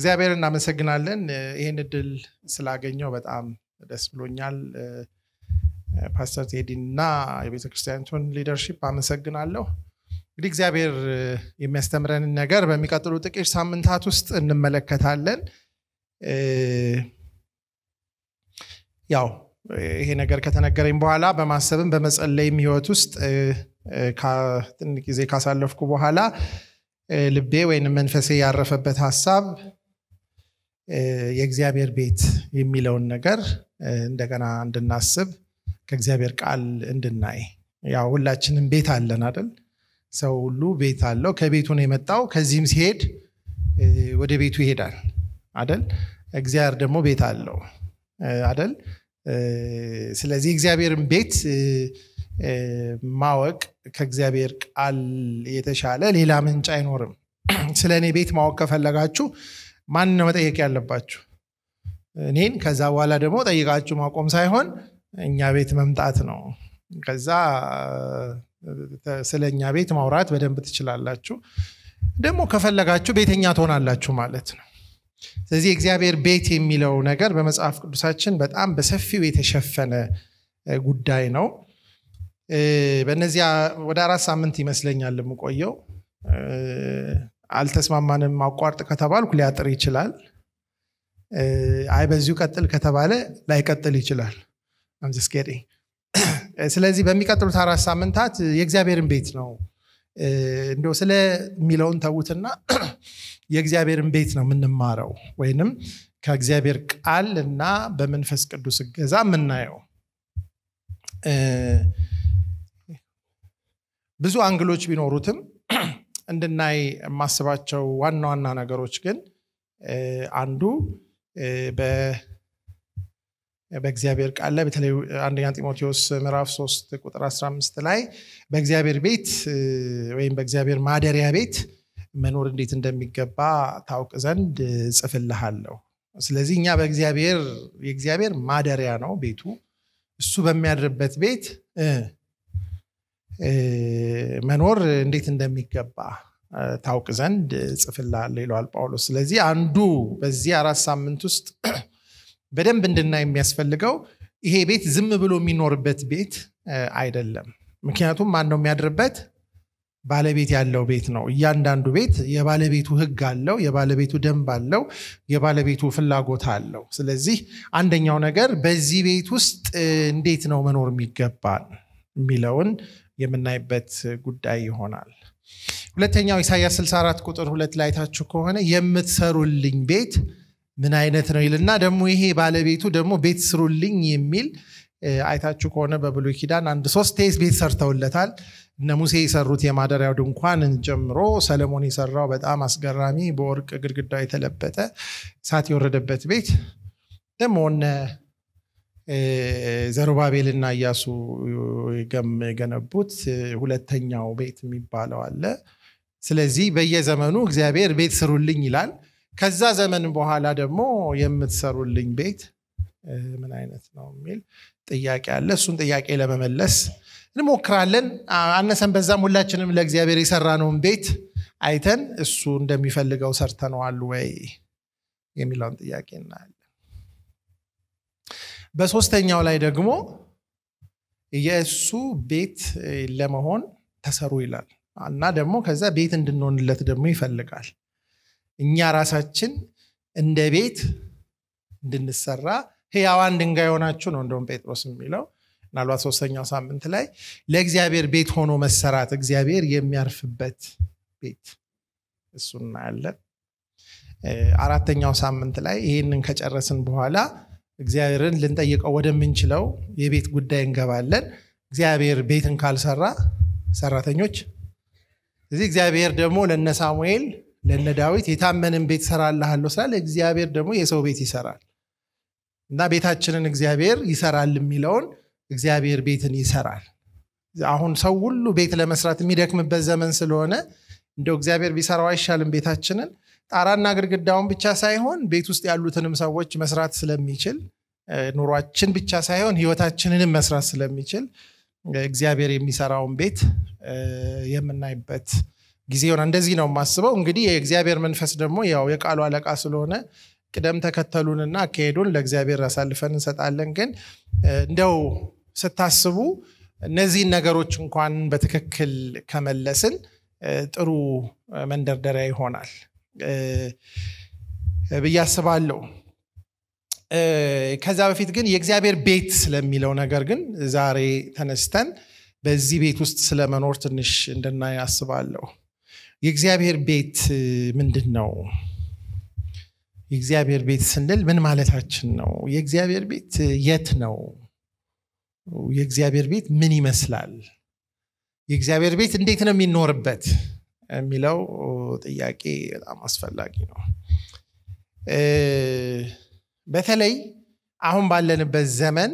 እግዚአብሔር እናመሰግናለን ይህን እድል ስላገኘው በጣም ደስ ብሎኛል ፓስተር ቴዲን እና የቤተክርስቲያኒቱን ሊደርሽፕ አመሰግናለሁ እንግዲህ እግዚአብሔር የሚያስተምረንን ነገር በሚቀጥሉ ጥቂት ሳምንታት ውስጥ እንመለከታለን ያው ይሄ ነገር ከተነገረኝ በኋላ በማሰብም በመጸለይም ህይወት ውስጥ ጊዜ ካሳለፍኩ በኋላ ልቤ ወይም መንፈሴ ያረፈበት ሀሳብ የእግዚአብሔር ቤት የሚለውን ነገር እንደገና እንድናስብ ከእግዚአብሔር ቃል እንድናይ ያው ሁላችንም ቤት አለን አይደል ሰው ሁሉ ቤት አለው ከቤቱ ነው የመጣው ከዚህም ሲሄድ ወደ ቤቱ ይሄዳል አደል እግዚአብሔር ደግሞ ቤት አለው አደል ስለዚህ እግዚአብሔርን ቤት ማወቅ ከእግዚአብሔር ቃል የተሻለ ሌላ ምንጭ አይኖርም ስለ እኔ ቤት ማወቅ ከፈለጋችሁ ማን ነው መጠየቅ ያለባችሁ? እኔን። ከዛ በኋላ ደግሞ ጠይቃችሁ ማቆም ሳይሆን እኛ ቤት መምጣት ነው። ከዛ ስለ እኛ ቤት ማውራት በደንብ ትችላላችሁ። ደግሞ ከፈለጋችሁ ቤተኛ ትሆናላችሁ ማለት ነው። ስለዚህ እግዚአብሔር ቤት የሚለው ነገር በመጽሐፍ ቅዱሳችን በጣም በሰፊው የተሸፈነ ጉዳይ ነው። በእነዚያ ወደ አራት ሳምንት ይመስለኛል የምቆየው። አልተስማማንም አቋርጥ ከተባልኩ ሊያጥር ይችላል አይ በዚሁ ቀጥል ከተባለ ላይቀጥል ይችላል ስለዚህ በሚቀጥሉት አራት ሳምንታት የእግዚአብሔርን ቤት ነው እንዲያው ስለሚለውን ተዉትና የእግዚአብሔርን ቤት ነው የምንማረው ወይንም ከእግዚአብሔር ቃል እና በመንፈስ ቅዱስ እገዛ የምናየው ብዙ አንግሎች ቢኖሩትም እንድናይ የማስባቸው ዋና ዋና ነገሮች ግን አንዱ በእግዚአብሔር ቃል ላይ በተለይ አንደኛ ጢሞቴዎስ ምዕራፍ 3 ቁጥር 15 ላይ በእግዚአብሔር ቤት ወይም በእግዚአብሔር ማደሪያ ቤት መኖር እንዴት እንደሚገባ ታውቅ ዘንድ ጽፍልሃለሁ። ስለዚህ እኛ በእግዚአብሔር የእግዚአብሔር ማደሪያ ነው ቤቱ። እሱ በሚያድርበት ቤት መኖር እንዴት እንደሚገባ ታውቅ ዘንድ ጽፍላ ይለዋል ጳውሎስ ስለዚህ አንዱ በዚህ አራት ሳምንት ውስጥ በደንብ እንድናይ የሚያስፈልገው ይሄ ቤት ዝም ብሎ የሚኖርበት ቤት አይደለም ምክንያቱም ማን ነው የሚያድርበት ባለቤት ያለው ቤት ነው እያንዳንዱ ቤት የባለቤቱ ህግ አለው የባለቤቱ ደንብ አለው የባለቤቱ ፍላጎት አለው ስለዚህ አንደኛው ነገር በዚህ ቤት ውስጥ እንዴት ነው መኖር የሚገባል የሚለውን የምናይበት ጉዳይ ይሆናል። ሁለተኛው ኢሳያስ 64 ቁጥር ሁለት ላይ ታችሁ ከሆነ የምትሰሩልኝ ቤት ምን አይነት ነው ይልና ደግሞ ይሄ ባለቤቱ ደግሞ ቤት ስሩልኝ የሚል አይታችሁ ከሆነ በብሉይ ኪዳን አንድ ሶስት ቴስ ቤት ሰርተውለታል። እነ ሙሴ የሰሩት የማደሪያው ድንኳን ጀምሮ ሰለሞን የሰራው በጣም አስገራሚ በወርቅ ግድግዳ የተለበጠ እሳት የወረደበት ቤት ደግሞ ዘሩባቤልና እያሱ የገነቡት ሁለተኛው ቤት የሚባለው አለ። ስለዚህ በየዘመኑ እግዚአብሔር ቤት ስሩልኝ ይላል። ከዛ ዘመን በኋላ ደግሞ የምትሰሩልኝ ቤት ምን አይነት ነው የሚል ጥያቄ አለ። እሱን ጥያቄ ለመመለስ እንሞክራለን። አነሰን በዛም ሁላችንም ለእግዚአብሔር ነውን ቤት አይተን እሱ እንደሚፈልገው ሰርተነዋል ወይ የሚለውን ጥያቄ እናያለን። በሶስተኛው ላይ ደግሞ የእሱ ቤት ለመሆን ተሰሩ ይላል እና ደግሞ ከዛ ቤት እንድንሆንለት ደግሞ ይፈልጋል እኛ ራሳችን እንደ ቤት እንድንሰራ ህያዋን ድንጋይ ሆናችሁ ነው እንደውም ጴጥሮስ የሚለው ምናልባት ሶስተኛው ሳምንት ላይ ለእግዚአብሔር ቤት ሆኖ መሰራት እግዚአብሔር የሚያርፍበት ቤት እሱ እናያለን አራተኛው ሳምንት ላይ ይህንን ከጨረስን በኋላ እግዚአብሔርን ልንጠይቀው ወደምንችለው የቤት ጉዳይ እንገባለን። እግዚአብሔር ቤትን ካልሰራ ሰራተኞች። እዚህ እግዚአብሔር ደግሞ ለነ ሳሙኤል ለነ ዳዊት የታመንን ቤት ሰራልሃለሁ ስላለ እግዚአብሔር ደግሞ የሰው ቤት ይሰራል እና ቤታችንን እግዚአብሔር ይሰራል የሚለውን እግዚአብሔር ቤትን ይሰራል። አሁን ሰው ሁሉ ቤት ለመስራት የሚደክምበት ዘመን ስለሆነ እንደው እግዚአብሔር ቢሰራው አይሻልም ቤታችንን? ጣራና ግድግዳውን ብቻ ሳይሆን ቤት ውስጥ ያሉትንም ሰዎች መስራት ስለሚችል ኑሯችን ብቻ ሳይሆን ህይወታችንንም መስራት ስለሚችል እግዚአብሔር የሚሰራውን ቤት የምናይበት ጊዜ ሆነ። እንደዚህ ነው የማስበው። እንግዲህ የእግዚአብሔር መንፈስ ደግሞ ያው የቃሉ አለቃ ስለሆነ ቅደም ተከተሉንና አካሄዱን ለእግዚአብሔር አሳልፈን እንሰጣለን። ግን እንደው ስታስቡ እነዚህን ነገሮች እንኳን በትክክል ከመለስን ጥሩ መንደርደሪያ ይሆናል። ብዬ አስባለሁ። ከዛ በፊት ግን የእግዚአብሔር ቤት ስለሚለው ነገር ግን ዛሬ ተነስተን በዚህ ቤት ውስጥ ስለመኖር ትንሽ እንድናይ አስባለሁ። የእግዚአብሔር ቤት ምንድን ነው? የእግዚአብሔር ቤት ስንል ምን ማለታችን ነው? የእግዚአብሔር ቤት የት ነው? የእግዚአብሔር ቤት ምን ይመስላል? የእግዚአብሔር ቤት እንዴት ነው የሚኖርበት? የሚለው ጥያቄ በጣም አስፈላጊ ነው። በተለይ አሁን ባለንበት ዘመን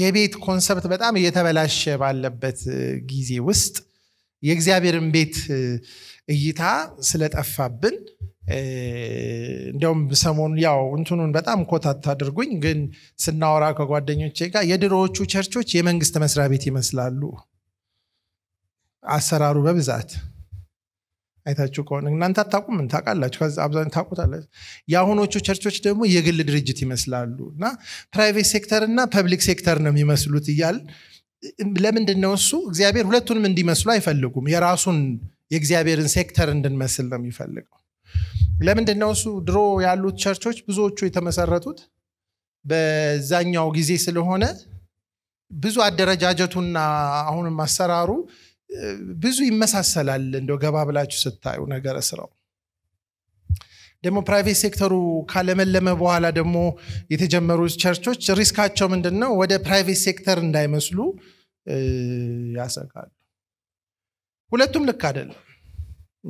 የቤት ኮንሰፕት በጣም እየተበላሸ ባለበት ጊዜ ውስጥ የእግዚአብሔርን ቤት እይታ ስለጠፋብን እንደውም ሰሞኑ ያው እንትኑን በጣም ኮታት አድርጉኝ፣ ግን ስናወራ ከጓደኞቼ ጋር የድሮዎቹ ቸርቾች የመንግስት መስሪያ ቤት ይመስላሉ አሰራሩ በብዛት አይታችሁ ከሆነ እናንተ አታቁም ምን ከዚ አብዛኛው ታቁታለ የአሁኖቹ ቸርቾች ደግሞ የግል ድርጅት ይመስላሉ እና ፕራይቬት ሴክተር እና ፐብሊክ ሴክተር ነው የሚመስሉት እያል ለምንድን ነው እሱ እግዚአብሔር ሁለቱንም እንዲመስሉ አይፈልጉም የራሱን የእግዚአብሔርን ሴክተር እንድንመስል ነው የሚፈልገው ለምንድን ነው እሱ ድሮ ያሉት ቸርቾች ብዙዎቹ የተመሰረቱት በዛኛው ጊዜ ስለሆነ ብዙ አደረጃጀቱና አሁንም አሰራሩ ብዙ ይመሳሰላል እንደው ገባ ብላችሁ ስታዩ ነገረ ስራው ደግሞ ፕራይቬት ሴክተሩ ካለመለመ በኋላ ደግሞ የተጀመሩ ቸርቾች ሪስካቸው ምንድን ነው ወደ ፕራይቬት ሴክተር እንዳይመስሉ ያሰጋሉ ሁለቱም ልክ አይደለም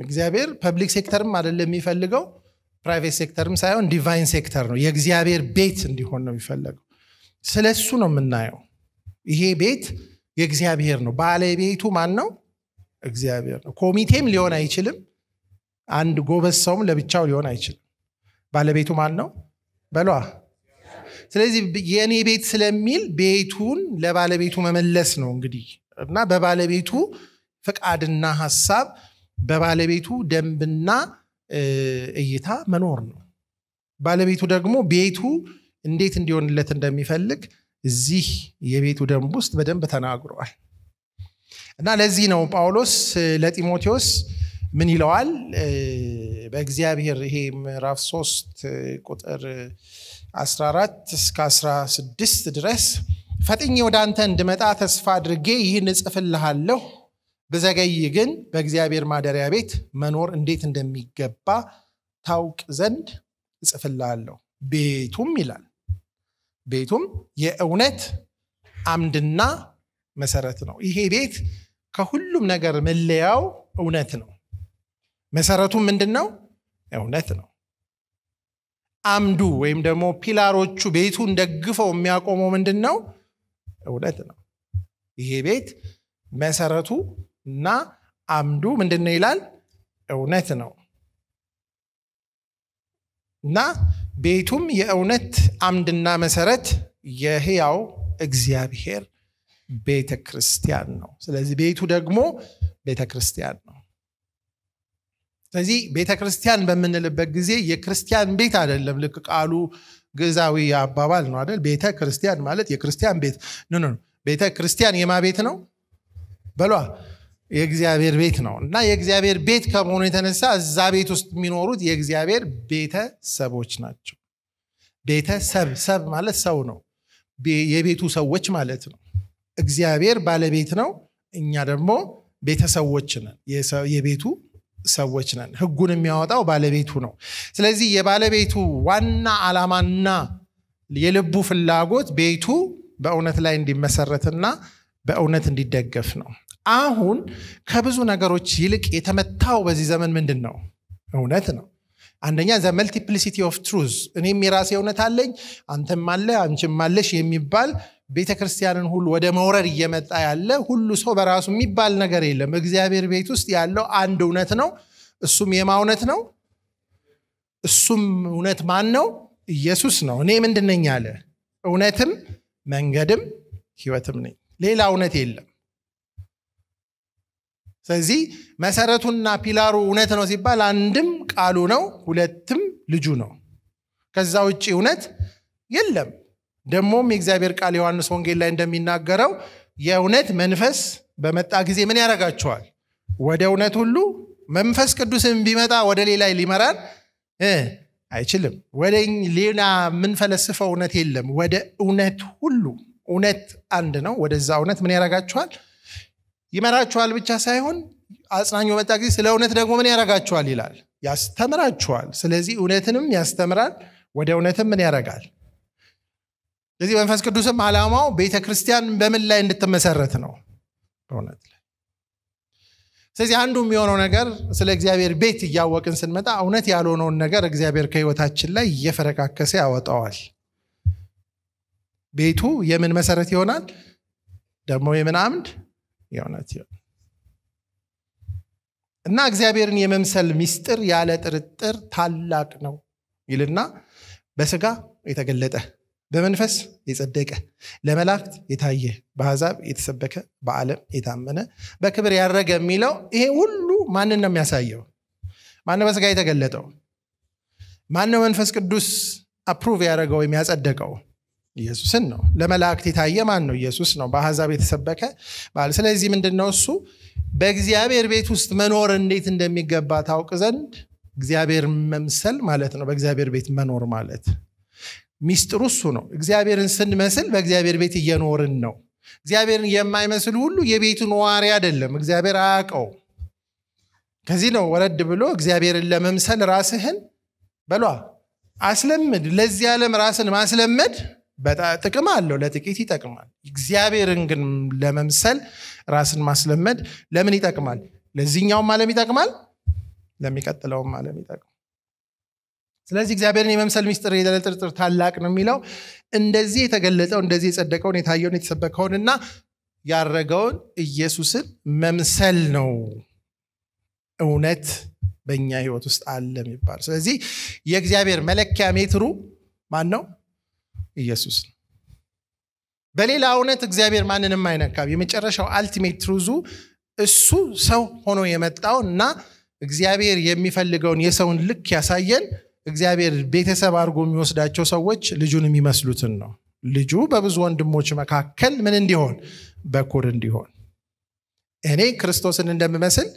እግዚአብሔር ፐብሊክ ሴክተርም አይደለም የሚፈልገው ፕራይቬት ሴክተርም ሳይሆን ዲቫይን ሴክተር ነው የእግዚአብሔር ቤት እንዲሆን ነው የሚፈለገው ስለ እሱ ነው የምናየው ይሄ ቤት የእግዚአብሔር ነው ባለቤቱ ማን ነው እግዚአብሔር ነው ኮሚቴም ሊሆን አይችልም አንድ ጎበዝ ሰውም ለብቻው ሊሆን አይችልም ባለቤቱ ማን ነው በሏ ስለዚህ የእኔ ቤት ስለሚል ቤቱን ለባለቤቱ መመለስ ነው እንግዲህ እና በባለቤቱ ፍቃድና ሀሳብ በባለቤቱ ደንብና እይታ መኖር ነው ባለቤቱ ደግሞ ቤቱ እንዴት እንዲሆንለት እንደሚፈልግ እዚህ የቤቱ ደንብ ውስጥ በደንብ ተናግሯል እና ለዚህ ነው ጳውሎስ ለጢሞቴዎስ ምን ይለዋል በእግዚአብሔር ይሄ ምዕራፍ 3 ቁጥር 14 እስከ 16 ድረስ ፈጥኜ ወደ አንተ እንድመጣ ተስፋ አድርጌ ይህን እጽፍልሃለሁ ብዘገይ ግን በእግዚአብሔር ማደሪያ ቤት መኖር እንዴት እንደሚገባ ታውቅ ዘንድ እጽፍልሃለሁ ቤቱም ይላል ቤቱም የእውነት አምድና መሰረት ነው። ይሄ ቤት ከሁሉም ነገር መለያው እውነት ነው። መሰረቱም ምንድን ነው? እውነት ነው። አምዱ ወይም ደግሞ ፒላሮቹ ቤቱን ደግፈው የሚያቆመው ምንድን ነው? እውነት ነው። ይሄ ቤት መሰረቱ እና አምዱ ምንድን ነው ይላል? እውነት ነው እና ቤቱም የእውነት አምድና መሰረት የህያው እግዚአብሔር ቤተ ክርስቲያን ነው ስለዚህ ቤቱ ደግሞ ቤተ ክርስቲያን ነው ስለዚህ ቤተ ክርስቲያን በምንልበት ጊዜ የክርስቲያን ቤት አይደለም ልክ ቃሉ ግዛዊ አባባል ነው አይደል ቤተ ክርስቲያን ማለት የክርስቲያን ቤት ኖ ቤተ ክርስቲያን የማ ቤት ነው በሏ የእግዚአብሔር ቤት ነው እና የእግዚአብሔር ቤት ከመሆኑ የተነሳ እዛ ቤት ውስጥ የሚኖሩት የእግዚአብሔር ቤተሰቦች ናቸው ቤተሰብ ሰብ ማለት ሰው ነው የቤቱ ሰዎች ማለት ነው እግዚአብሔር ባለቤት ነው እኛ ደግሞ ቤተሰቦች ነን የቤቱ ሰዎች ነን ህጉን የሚያወጣው ባለቤቱ ነው ስለዚህ የባለቤቱ ዋና አላማና የልቡ ፍላጎት ቤቱ በእውነት ላይ እንዲመሰረትና በእውነት እንዲደገፍ ነው አሁን ከብዙ ነገሮች ይልቅ የተመታው በዚህ ዘመን ምንድን ነው እውነት ነው አንደኛ ዘ መልቲፕሊሲቲ ኦፍ ትሩዝ እኔም የራሴ እውነት አለኝ አንተም አለ አንችም አለሽ የሚባል ቤተ ክርስቲያንን ሁሉ ወደ መውረድ እየመጣ ያለ ሁሉ ሰው በራሱ የሚባል ነገር የለም እግዚአብሔር ቤት ውስጥ ያለው አንድ እውነት ነው እሱም የማ እውነት ነው እሱም እውነት ማን ነው ኢየሱስ ነው እኔ ምንድነኝ አለ እውነትም መንገድም ህይወትም ነኝ ሌላ እውነት የለም ስለዚህ መሰረቱና ፒላሩ እውነት ነው ሲባል አንድም ቃሉ ነው፣ ሁለትም ልጁ ነው። ከዛ ውጭ እውነት የለም። ደግሞም የእግዚአብሔር ቃል ዮሐንስ ወንጌል ላይ እንደሚናገረው የእውነት መንፈስ በመጣ ጊዜ ምን ያደርጋቸዋል? ወደ እውነት ሁሉ መንፈስ ቅዱስን ቢመጣ ወደ ሌላ ሊመራን አይችልም። ወደ ሌላ የምንፈለስፈው እውነት የለም። ወደ እውነት ሁሉ እውነት አንድ ነው። ወደዛ እውነት ምን ያደርጋችኋል? ይመራችኋል ብቻ ሳይሆን አጽናኝ በመጣ ጊዜ ስለ እውነት ደግሞ ምን ያረጋችኋል ይላል ያስተምራችኋል ስለዚህ እውነትንም ያስተምራል ወደ እውነትም ምን ያረጋል ስለዚህ መንፈስ ቅዱስም አላማው ቤተ ክርስቲያን በምን ላይ እንድትመሰረት ነው በእውነት ላይ ስለዚህ አንዱ የሚሆነው ነገር ስለ እግዚአብሔር ቤት እያወቅን ስንመጣ እውነት ያልሆነውን ነገር እግዚአብሔር ከህይወታችን ላይ እየፈረካከሰ ያወጣዋል ቤቱ የምን መሰረት ይሆናል ደግሞ የምን አምድ የእውነት እና እግዚአብሔርን የመምሰል ሚስጥር ያለ ጥርጥር ታላቅ ነው ይልና በስጋ የተገለጠ በመንፈስ የጸደቀ ለመላእክት የታየ በአዛብ የተሰበከ በዓለም የታመነ በክብር ያረገ የሚለው ይሄ ሁሉ ማንን ነው የሚያሳየው ማን በስጋ የተገለጠው ማን መንፈስ ቅዱስ አፕሩቭ ያደረገው የሚያጸደቀው ኢየሱስን ነው ለመላእክት የታየ ማን ነው ኢየሱስ ነው በአሕዛብ የተሰበከ ባል ስለዚህ ምንድን ነው እሱ በእግዚአብሔር ቤት ውስጥ መኖር እንዴት እንደሚገባ ታውቅ ዘንድ እግዚአብሔር መምሰል ማለት ነው በእግዚአብሔር ቤት መኖር ማለት ሚስጥሩ እሱ ነው እግዚአብሔርን ስንመስል በእግዚአብሔር ቤት እየኖርን ነው እግዚአብሔርን የማይመስል ሁሉ የቤቱ ነዋሪ አይደለም እግዚአብሔር አያቀው ከዚህ ነው ወረድ ብሎ እግዚአብሔርን ለመምሰል ራስህን በሏ አስለምድ ለዚህ ዓለም ራስን ማስለመድ ጥቅም አለው፣ ለጥቂት ይጠቅማል። እግዚአብሔርን ግን ለመምሰል ራስን ማስለመድ ለምን ይጠቅማል? ለዚህኛውም አለም ይጠቅማል፣ ለሚቀጥለውም ዓለም ይጠቅማል። ስለዚህ እግዚአብሔርን የመምሰል ሚስጥር የለጥርጥር ታላቅ ነው የሚለው እንደዚህ የተገለጠው እንደዚህ የጸደቀውን የታየውን የተሰበከውንና ያረገውን ኢየሱስን መምሰል ነው እውነት በእኛ ህይወት ውስጥ አለ የሚባል ስለዚህ የእግዚአብሔር መለኪያ ሜትሩ ማን ነው ኢየሱስ ነው በሌላ እውነት እግዚአብሔር ማንንም አይነካም የመጨረሻው አልቲሜት ትሩዙ እሱ ሰው ሆኖ የመጣው እና እግዚአብሔር የሚፈልገውን የሰውን ልክ ያሳየን እግዚአብሔር ቤተሰብ አድርጎ የሚወስዳቸው ሰዎች ልጁን የሚመስሉትን ነው ልጁ በብዙ ወንድሞች መካከል ምን እንዲሆን በኩር እንዲሆን እኔ ክርስቶስን እንደምመስል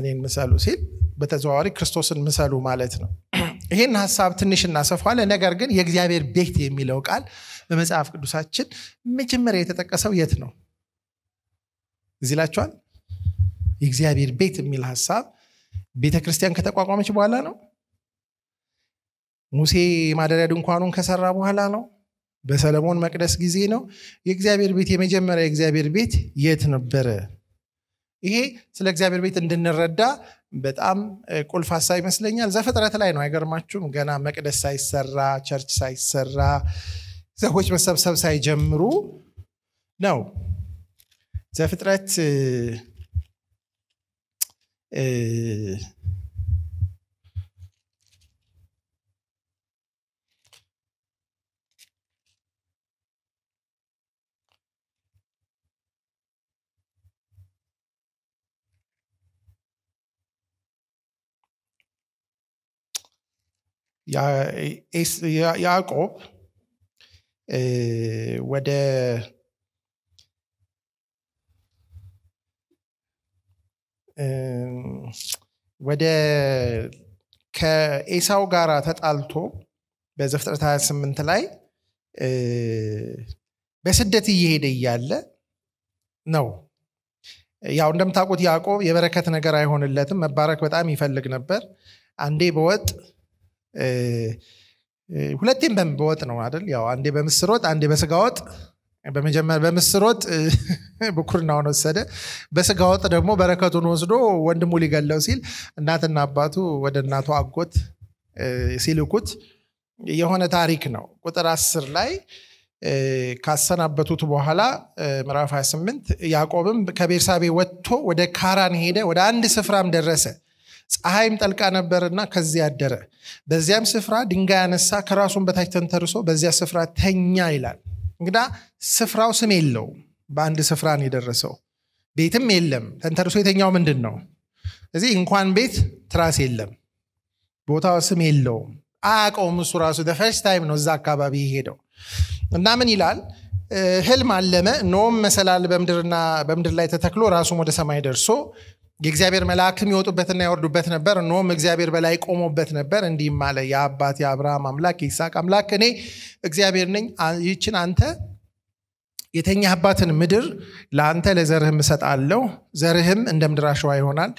እኔን ምሰሉ ሲል በተዘዋዋሪ ክርስቶስን ምሰሉ ማለት ነው ይህን ሀሳብ ትንሽ እናሰፋዋለን። ነገር ግን የእግዚአብሔር ቤት የሚለው ቃል በመጽሐፍ ቅዱሳችን መጀመሪያ የተጠቀሰው የት ነው? እዚህ ላችኋል። የእግዚአብሔር ቤት የሚል ሀሳብ ቤተ ክርስቲያን ከተቋቋመች በኋላ ነው። ሙሴ ማደሪያ ድንኳኑን ከሰራ በኋላ ነው። በሰለሞን መቅደስ ጊዜ ነው። የእግዚአብሔር ቤት የመጀመሪያ የእግዚአብሔር ቤት የት ነበረ? ይሄ ስለ እግዚአብሔር ቤት እንድንረዳ በጣም ቁልፍ ሀሳብ ይመስለኛል። ዘፍጥረት ላይ ነው። አይገርማችሁም? ገና መቅደስ ሳይሰራ ቸርች ሳይሰራ ሰዎች መሰብሰብ ሳይጀምሩ ነው ዘፍጥረት ያዕቆብ ወደ ወደ ከኤሳው ጋር ተጣልቶ በዘፍጥረት 28 ላይ በስደት እየሄደ እያለ ነው። ያው እንደምታውቁት ያዕቆብ የበረከት ነገር አይሆንለትም። መባረክ በጣም ይፈልግ ነበር። አንዴ በወጥ ሁለቴም በወጥ ነው አይደል ያው አንዴ በምስር ወጥ አንዴ በስጋ ወጥ በመጀመሪያ በምስር ወጥ ብኩርናውን ወሰደ በስጋ ወጥ ደግሞ በረከቱን ወስዶ ወንድሙ ሊገለው ሲል እናትና አባቱ ወደ እናቱ አጎት ሲልኩት የሆነ ታሪክ ነው ቁጥር አስር ላይ ካሰናበቱት በኋላ ምዕራፍ 28 ያዕቆብም ከቤርሳቤ ወጥቶ ወደ ካራን ሄደ ወደ አንድ ስፍራም ደረሰ ፀሐይም ጠልቃ ነበርና ከዚህ አደረ። በዚያም ስፍራ ድንጋይ አነሳ፣ ከራሱን በታች ተንተርሶ በዚያ ስፍራ ተኛ ይላል። እንግዳ ስፍራው ስም የለው በአንድ ስፍራ ነው የደረሰው። ቤትም የለም። ተንተርሶ የተኛው ምንድን ነው? እዚህ እንኳን ቤት ትራስ የለም። ቦታው ስም የለውም። አያቀውም እሱ ራሱ። ፈርስት ታይም ነው እዛ አካባቢ የሄደው እና ምን ይላል ህልም አለመ ኖም መሰላል በምድርና በምድር ላይ ተተክሎ ራሱም ወደ ሰማይ ደርሶ የእግዚአብሔር መልአክም ይወጡበትና ያወርዱበት ነበር ኖም እግዚአብሔር በላይ ቆሞበት ነበር እንዲህም አለ የአባት የአብርሃም አምላክ የይስቅ አምላክ እኔ እግዚአብሔር ነኝ ይችን አንተ የተኛህባትን ምድር ለአንተ ለዘርህም እሰጣለሁ ዘርህም እንደ ምድር አሸዋ ይሆናል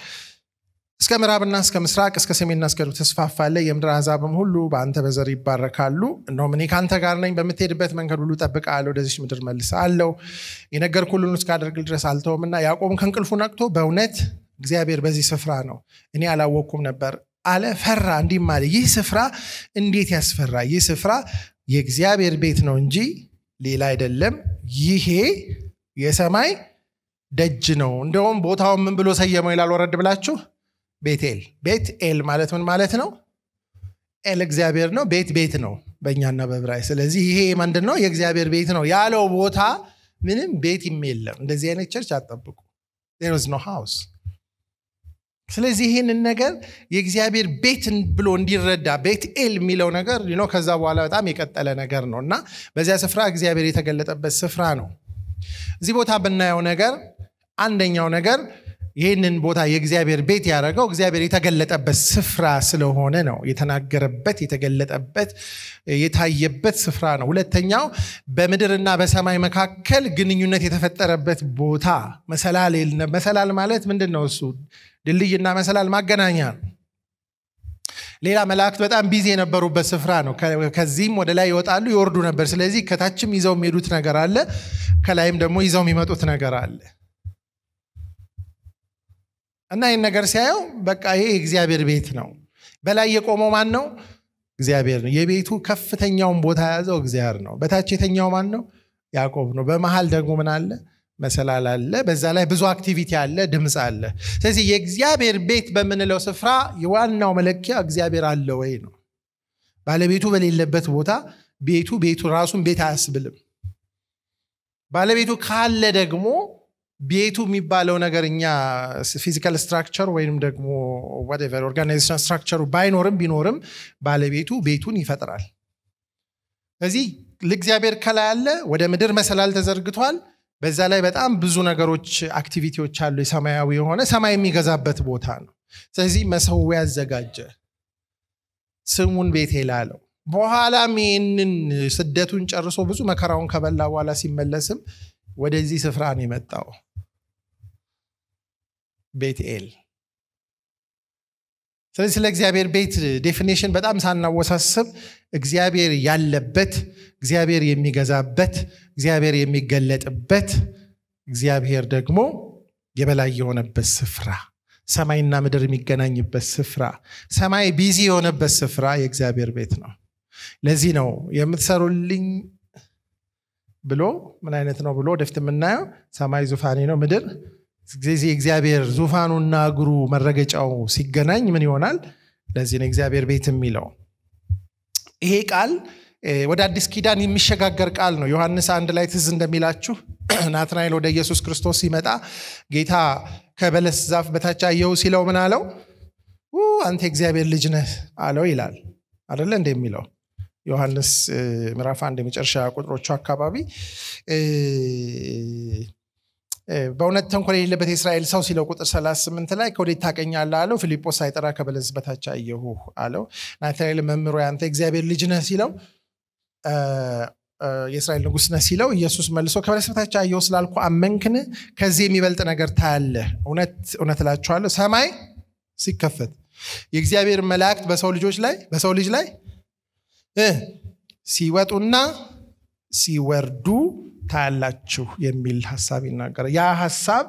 እስከ ምዕራብና እስከ ምስራቅ እስከ ሰሜንና እስከ ደቡብ ተስፋፋለህ። የምድር አዛብም ሁሉ በአንተ በዘር ይባረካሉ። እነሆም እኔ ከአንተ ጋር ነኝ፣ በምትሄድበት መንገድ ሁሉ ጠብቃለሁ ወደዚች ምድር አለው የነገር ሁሉን እስካደርግልህ ድረስ አልተውምና። ያዕቆብን ከእንቅልፉ ነቅቶ በእውነት እግዚአብሔር በዚህ ስፍራ ነው፣ እኔ አላወቅኩም ነበር አለ። ፈራ፣ እንዲህም አለ፣ ይህ ስፍራ እንዴት ያስፈራ! ይህ ስፍራ የእግዚአብሔር ቤት ነው እንጂ ሌላ አይደለም። ይሄ የሰማይ ደጅ ነው። እንደውም ቦታውን ምን ብሎ ሰየመው ይላል? ወረድ ብላችሁ ቤቴል ቤት ኤል ማለት ምን ማለት ነው ኤል እግዚአብሔር ነው ቤት ቤት ነው በእኛና በብራይ ስለዚህ ይሄ ምንድን ነው የእግዚአብሔር ቤት ነው ያለው ቦታ ምንም ቤት የለም እንደዚህ አይነት ቸርች አጠብቁ ኖ ሃውስ ስለዚህ ይህንን ነገር የእግዚአብሔር ቤት ብሎ እንዲረዳ ቤት ኤል የሚለው ነገር ከዛ በኋላ በጣም የቀጠለ ነገር ነው እና በዚያ ስፍራ እግዚአብሔር የተገለጠበት ስፍራ ነው እዚህ ቦታ ብናየው ነገር አንደኛው ነገር ይህንን ቦታ የእግዚአብሔር ቤት ያደረገው እግዚአብሔር የተገለጠበት ስፍራ ስለሆነ ነው። የተናገረበት፣ የተገለጠበት፣ የታየበት ስፍራ ነው። ሁለተኛው በምድርና በሰማይ መካከል ግንኙነት የተፈጠረበት ቦታ መሰላል። መሰላል ማለት ምንድን ነው? እሱ ድልድይና መሰላል ማገናኛ ነው። ሌላ መላእክት በጣም ቢዚ የነበሩበት ስፍራ ነው። ከዚህም ወደ ላይ ይወጣሉ ይወርዱ ነበር። ስለዚህ ከታችም ይዘው የሚሄዱት ነገር አለ፣ ከላይም ደግሞ ይዘው የሚመጡት ነገር አለ። እና ይህን ነገር ሲያየው በቃ ይሄ እግዚአብሔር ቤት ነው። በላይ የቆመው ማን ነው? እግዚአብሔር ነው። የቤቱ ከፍተኛውን ቦታ የያዘው እግዚአብሔር ነው። በታች የተኛው ማን ነው? ያዕቆብ ነው። በመሃል ደግሞ ምን አለ? መሰላል አለ። በዛ ላይ ብዙ አክቲቪቲ አለ፣ ድምፅ አለ። ስለዚህ የእግዚአብሔር ቤት በምንለው ስፍራ የዋናው መለኪያ እግዚአብሔር አለ ወይ ነው። ባለቤቱ በሌለበት ቦታ ቤቱ ቤቱ ራሱን ቤት አያስብልም። ባለቤቱ ካለ ደግሞ ቤቱ የሚባለው ነገር እኛ ፊዚካል ስትራክቸር ወይም ደግሞ ቨር ኦርጋናይዜሽን ስትራክቸሩ ባይኖርም ቢኖርም ባለቤቱ ቤቱን ይፈጥራል ስለዚህ ለእግዚአብሔር ከላይ አለ ወደ ምድር መሰላል ተዘርግቷል በዛ ላይ በጣም ብዙ ነገሮች አክቲቪቲዎች አሉ የሰማያዊ የሆነ ሰማይ የሚገዛበት ቦታ ነው ስለዚህ መሰዊያ ያዘጋጀ ስሙን ቤት ላለው በኋላም ይህንን ስደቱን ጨርሶ ብዙ መከራውን ከበላ በኋላ ሲመለስም ወደዚህ ስፍራ ነው የመጣው ቤት ኤል ስለዚህ ስለ እግዚአብሔር ቤት ዴፊኒሽን በጣም ሳናወሳስብ እግዚአብሔር ያለበት እግዚአብሔር የሚገዛበት እግዚአብሔር የሚገለጥበት እግዚአብሔር ደግሞ የበላይ የሆነበት ስፍራ ሰማይና ምድር የሚገናኝበት ስፍራ ሰማይ ቢዚ የሆነበት ስፍራ የእግዚአብሔር ቤት ነው ለዚህ ነው የምትሰሩልኝ ብሎ ምን አይነት ነው ብሎ ወደፊት የምናየው ሰማይ ዙፋኔ ነው ምድር ስለዚህ እግዚአብሔር ዙፋኑና እግሩ መረገጫው ሲገናኝ ምን ይሆናል ለዚህ ነው እግዚአብሔር ቤት የሚለው ይሄ ቃል ወደ አዲስ ኪዳን የሚሸጋገር ቃል ነው ዮሐንስ አንድ ላይ ትዝ እንደሚላችሁ ናትናኤል ወደ ኢየሱስ ክርስቶስ ሲመጣ ጌታ ከበለስ ዛፍ በታች አየው ሲለው ምን አለው አንተ እግዚአብሔር ልጅ ነህ አለው ይላል አደለ እንደ የሚለው ዮሐንስ ምዕራፍ አንድ የመጨረሻ ቁጥሮቹ አካባቢ በእውነት ተንኮል የሌለበት የእስራኤል ሰው ሲለው ቁጥር 38 ላይ ከወዴት ታቀኛለ አለው ፊልጶስ ሳይጠራ ከበለስ በታች አየሁ አለው ናትናኤል መምሮ ያንተ እግዚአብሔር ልጅ ነህ ሲለው የእስራኤል ንጉስ ነ ሲለው ኢየሱስ መልሶ ከበለስ በታች አየሁ ስላልኩ አመንክን ከዚህ የሚበልጥ ነገር ታያለ እውነት እውነት እላችኋለሁ ሰማይ ሲከፈት የእግዚአብሔር መላእክት በሰው ልጆች ላይ በሰው ልጅ ላይ ሲወጡና ሲወርዱ ታያላችሁ የሚል ሀሳብ ይናገራል ያ ሀሳብ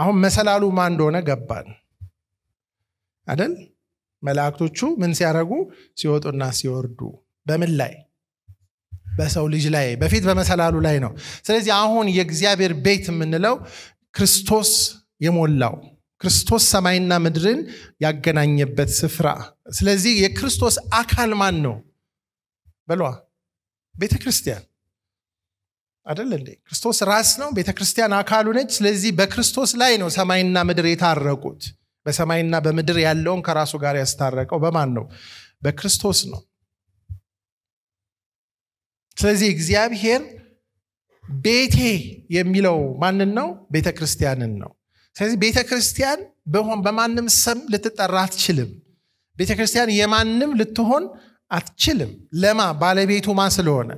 አሁን መሰላሉ ማ እንደሆነ ገባን አደል መላእክቶቹ ምን ሲያደረጉ ሲወጡና ሲወርዱ በምን ላይ በሰው ልጅ ላይ በፊት በመሰላሉ ላይ ነው ስለዚህ አሁን የእግዚአብሔር ቤት የምንለው ክርስቶስ የሞላው ክርስቶስ ሰማይና ምድርን ያገናኘበት ስፍራ ስለዚህ የክርስቶስ አካል ማን ነው በሏ ቤተ ክርስቲያን አደል እንዴ ክርስቶስ ራስ ነው ቤተ ክርስቲያን አካሉ ነች ስለዚህ በክርስቶስ ላይ ነው ሰማይና ምድር የታረቁት በሰማይና በምድር ያለውን ከራሱ ጋር ያስታረቀው በማን ነው በክርስቶስ ነው ስለዚህ እግዚአብሔር ቤቴ የሚለው ማንን ነው ቤተ ክርስቲያንን ነው ስለዚህ ቤተ ክርስቲያን በማንም ስም ልትጠራ አትችልም ቤተ ክርስቲያን የማንም ልትሆን አትችልም ለማ ባለቤቱ ማ ስለሆነ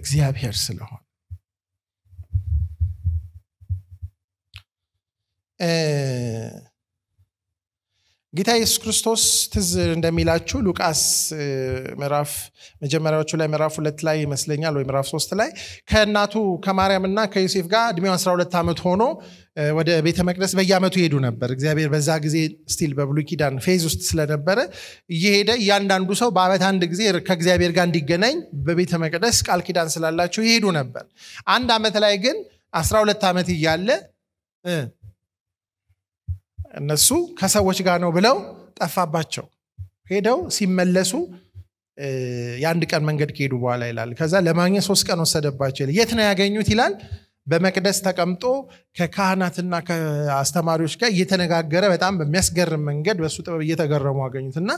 እግዚአብሔር ስለሆነ ጌታ ኢየሱስ ክርስቶስ ትዝ እንደሚላችሁ ሉቃስ ምዕራፍ መጀመሪያዎቹ ላይ ምዕራፍ ሁለት ላይ ይመስለኛል ወይ ምዕራፍ ሶስት ላይ ከእናቱ እና ከዮሴፍ ጋር እድሜው 12 ዓመት ሆኖ ወደ ቤተ መቅደስ በየአመቱ ይሄዱ ነበር። እግዚአብሔር በዛ ጊዜ ስቲል በብሉ ኪዳን ፌዝ ውስጥ ስለነበረ እየሄደ እያንዳንዱ ሰው በአመት አንድ ጊዜ ከእግዚአብሔር ጋር እንዲገናኝ በቤተ መቅደስ ቃል ኪዳን ስላላቸው ይሄዱ ነበር። አንድ ዓመት ላይ ግን 12 ዓመት እያለ እነሱ ከሰዎች ጋር ነው ብለው ጠፋባቸው። ሄደው ሲመለሱ የአንድ ቀን መንገድ ከሄዱ በኋላ ይላል። ከዛ ለማግኘት ሶስት ቀን ወሰደባቸው ይላል። የት ነው ያገኙት ይላል። በመቅደስ ተቀምጦ ከካህናትና ከአስተማሪዎች ጋር እየተነጋገረ በጣም በሚያስገርም መንገድ በሱ ጥበብ እየተገረሙ አገኙት እና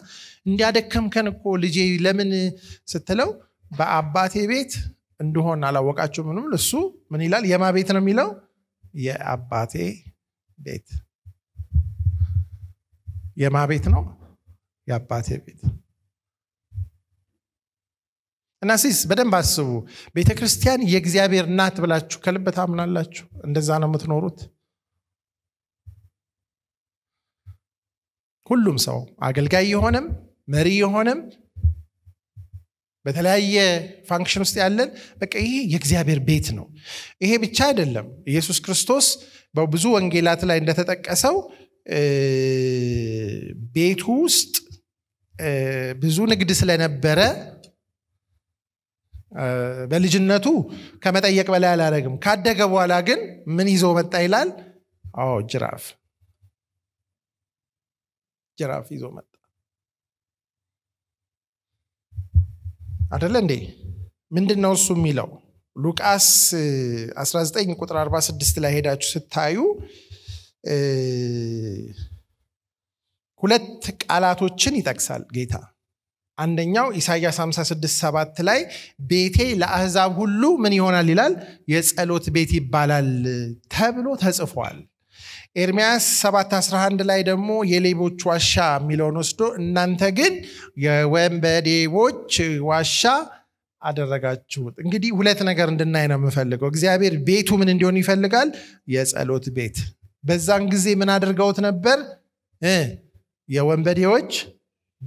እንዲያደከምከን እኮ ልጄ ለምን ስትለው በአባቴ ቤት እንደሆን አላወቃቸው ምንም እሱ ምን ይላል የማ ቤት ነው የሚለው የአባቴ ቤት የማ ቤት ነው የአባቴ ቤት እና ሲስ በደንብ አስቡ ቤተ ክርስቲያን የእግዚአብሔር ናት ብላችሁ ከልብ ታምናላችሁ እንደዛ ነው የምትኖሩት ሁሉም ሰው አገልጋይ የሆነም መሪ የሆነም በተለያየ ፋንክሽን ውስጥ ያለን በቃ ይሄ የእግዚአብሔር ቤት ነው ይሄ ብቻ አይደለም ኢየሱስ ክርስቶስ በብዙ ወንጌላት ላይ እንደተጠቀሰው ቤቱ ውስጥ ብዙ ንግድ ስለነበረ በልጅነቱ ከመጠየቅ በላይ አላደረግም። ካደገ በኋላ ግን ምን ይዞ መጣ ይላል? አዎ ጅራፍ፣ ጅራፍ ይዞ መጣ አደለ እንዴ? ምንድን ነው እሱ የሚለው? ሉቃስ 19 ቁጥር 46 ላይ ሄዳችሁ ስታዩ ሁለት ቃላቶችን ይጠቅሳል ጌታ አንደኛው ኢሳያስ 56 7 ላይ ቤቴ ለአህዛብ ሁሉ ምን ይሆናል ይላል የጸሎት ቤት ይባላል ተብሎ ተጽፏል ኤርሚያስ 7 11 ላይ ደግሞ የሌቦች ዋሻ የሚለውን ወስዶ እናንተ ግን የወንበዴቦች ዋሻ አደረጋችሁት እንግዲህ ሁለት ነገር እንድናይ ነው የምፈልገው እግዚአብሔር ቤቱ ምን እንዲሆን ይፈልጋል የጸሎት ቤት በዛን ጊዜ ምን አድርገውት ነበር የወንበዴዎች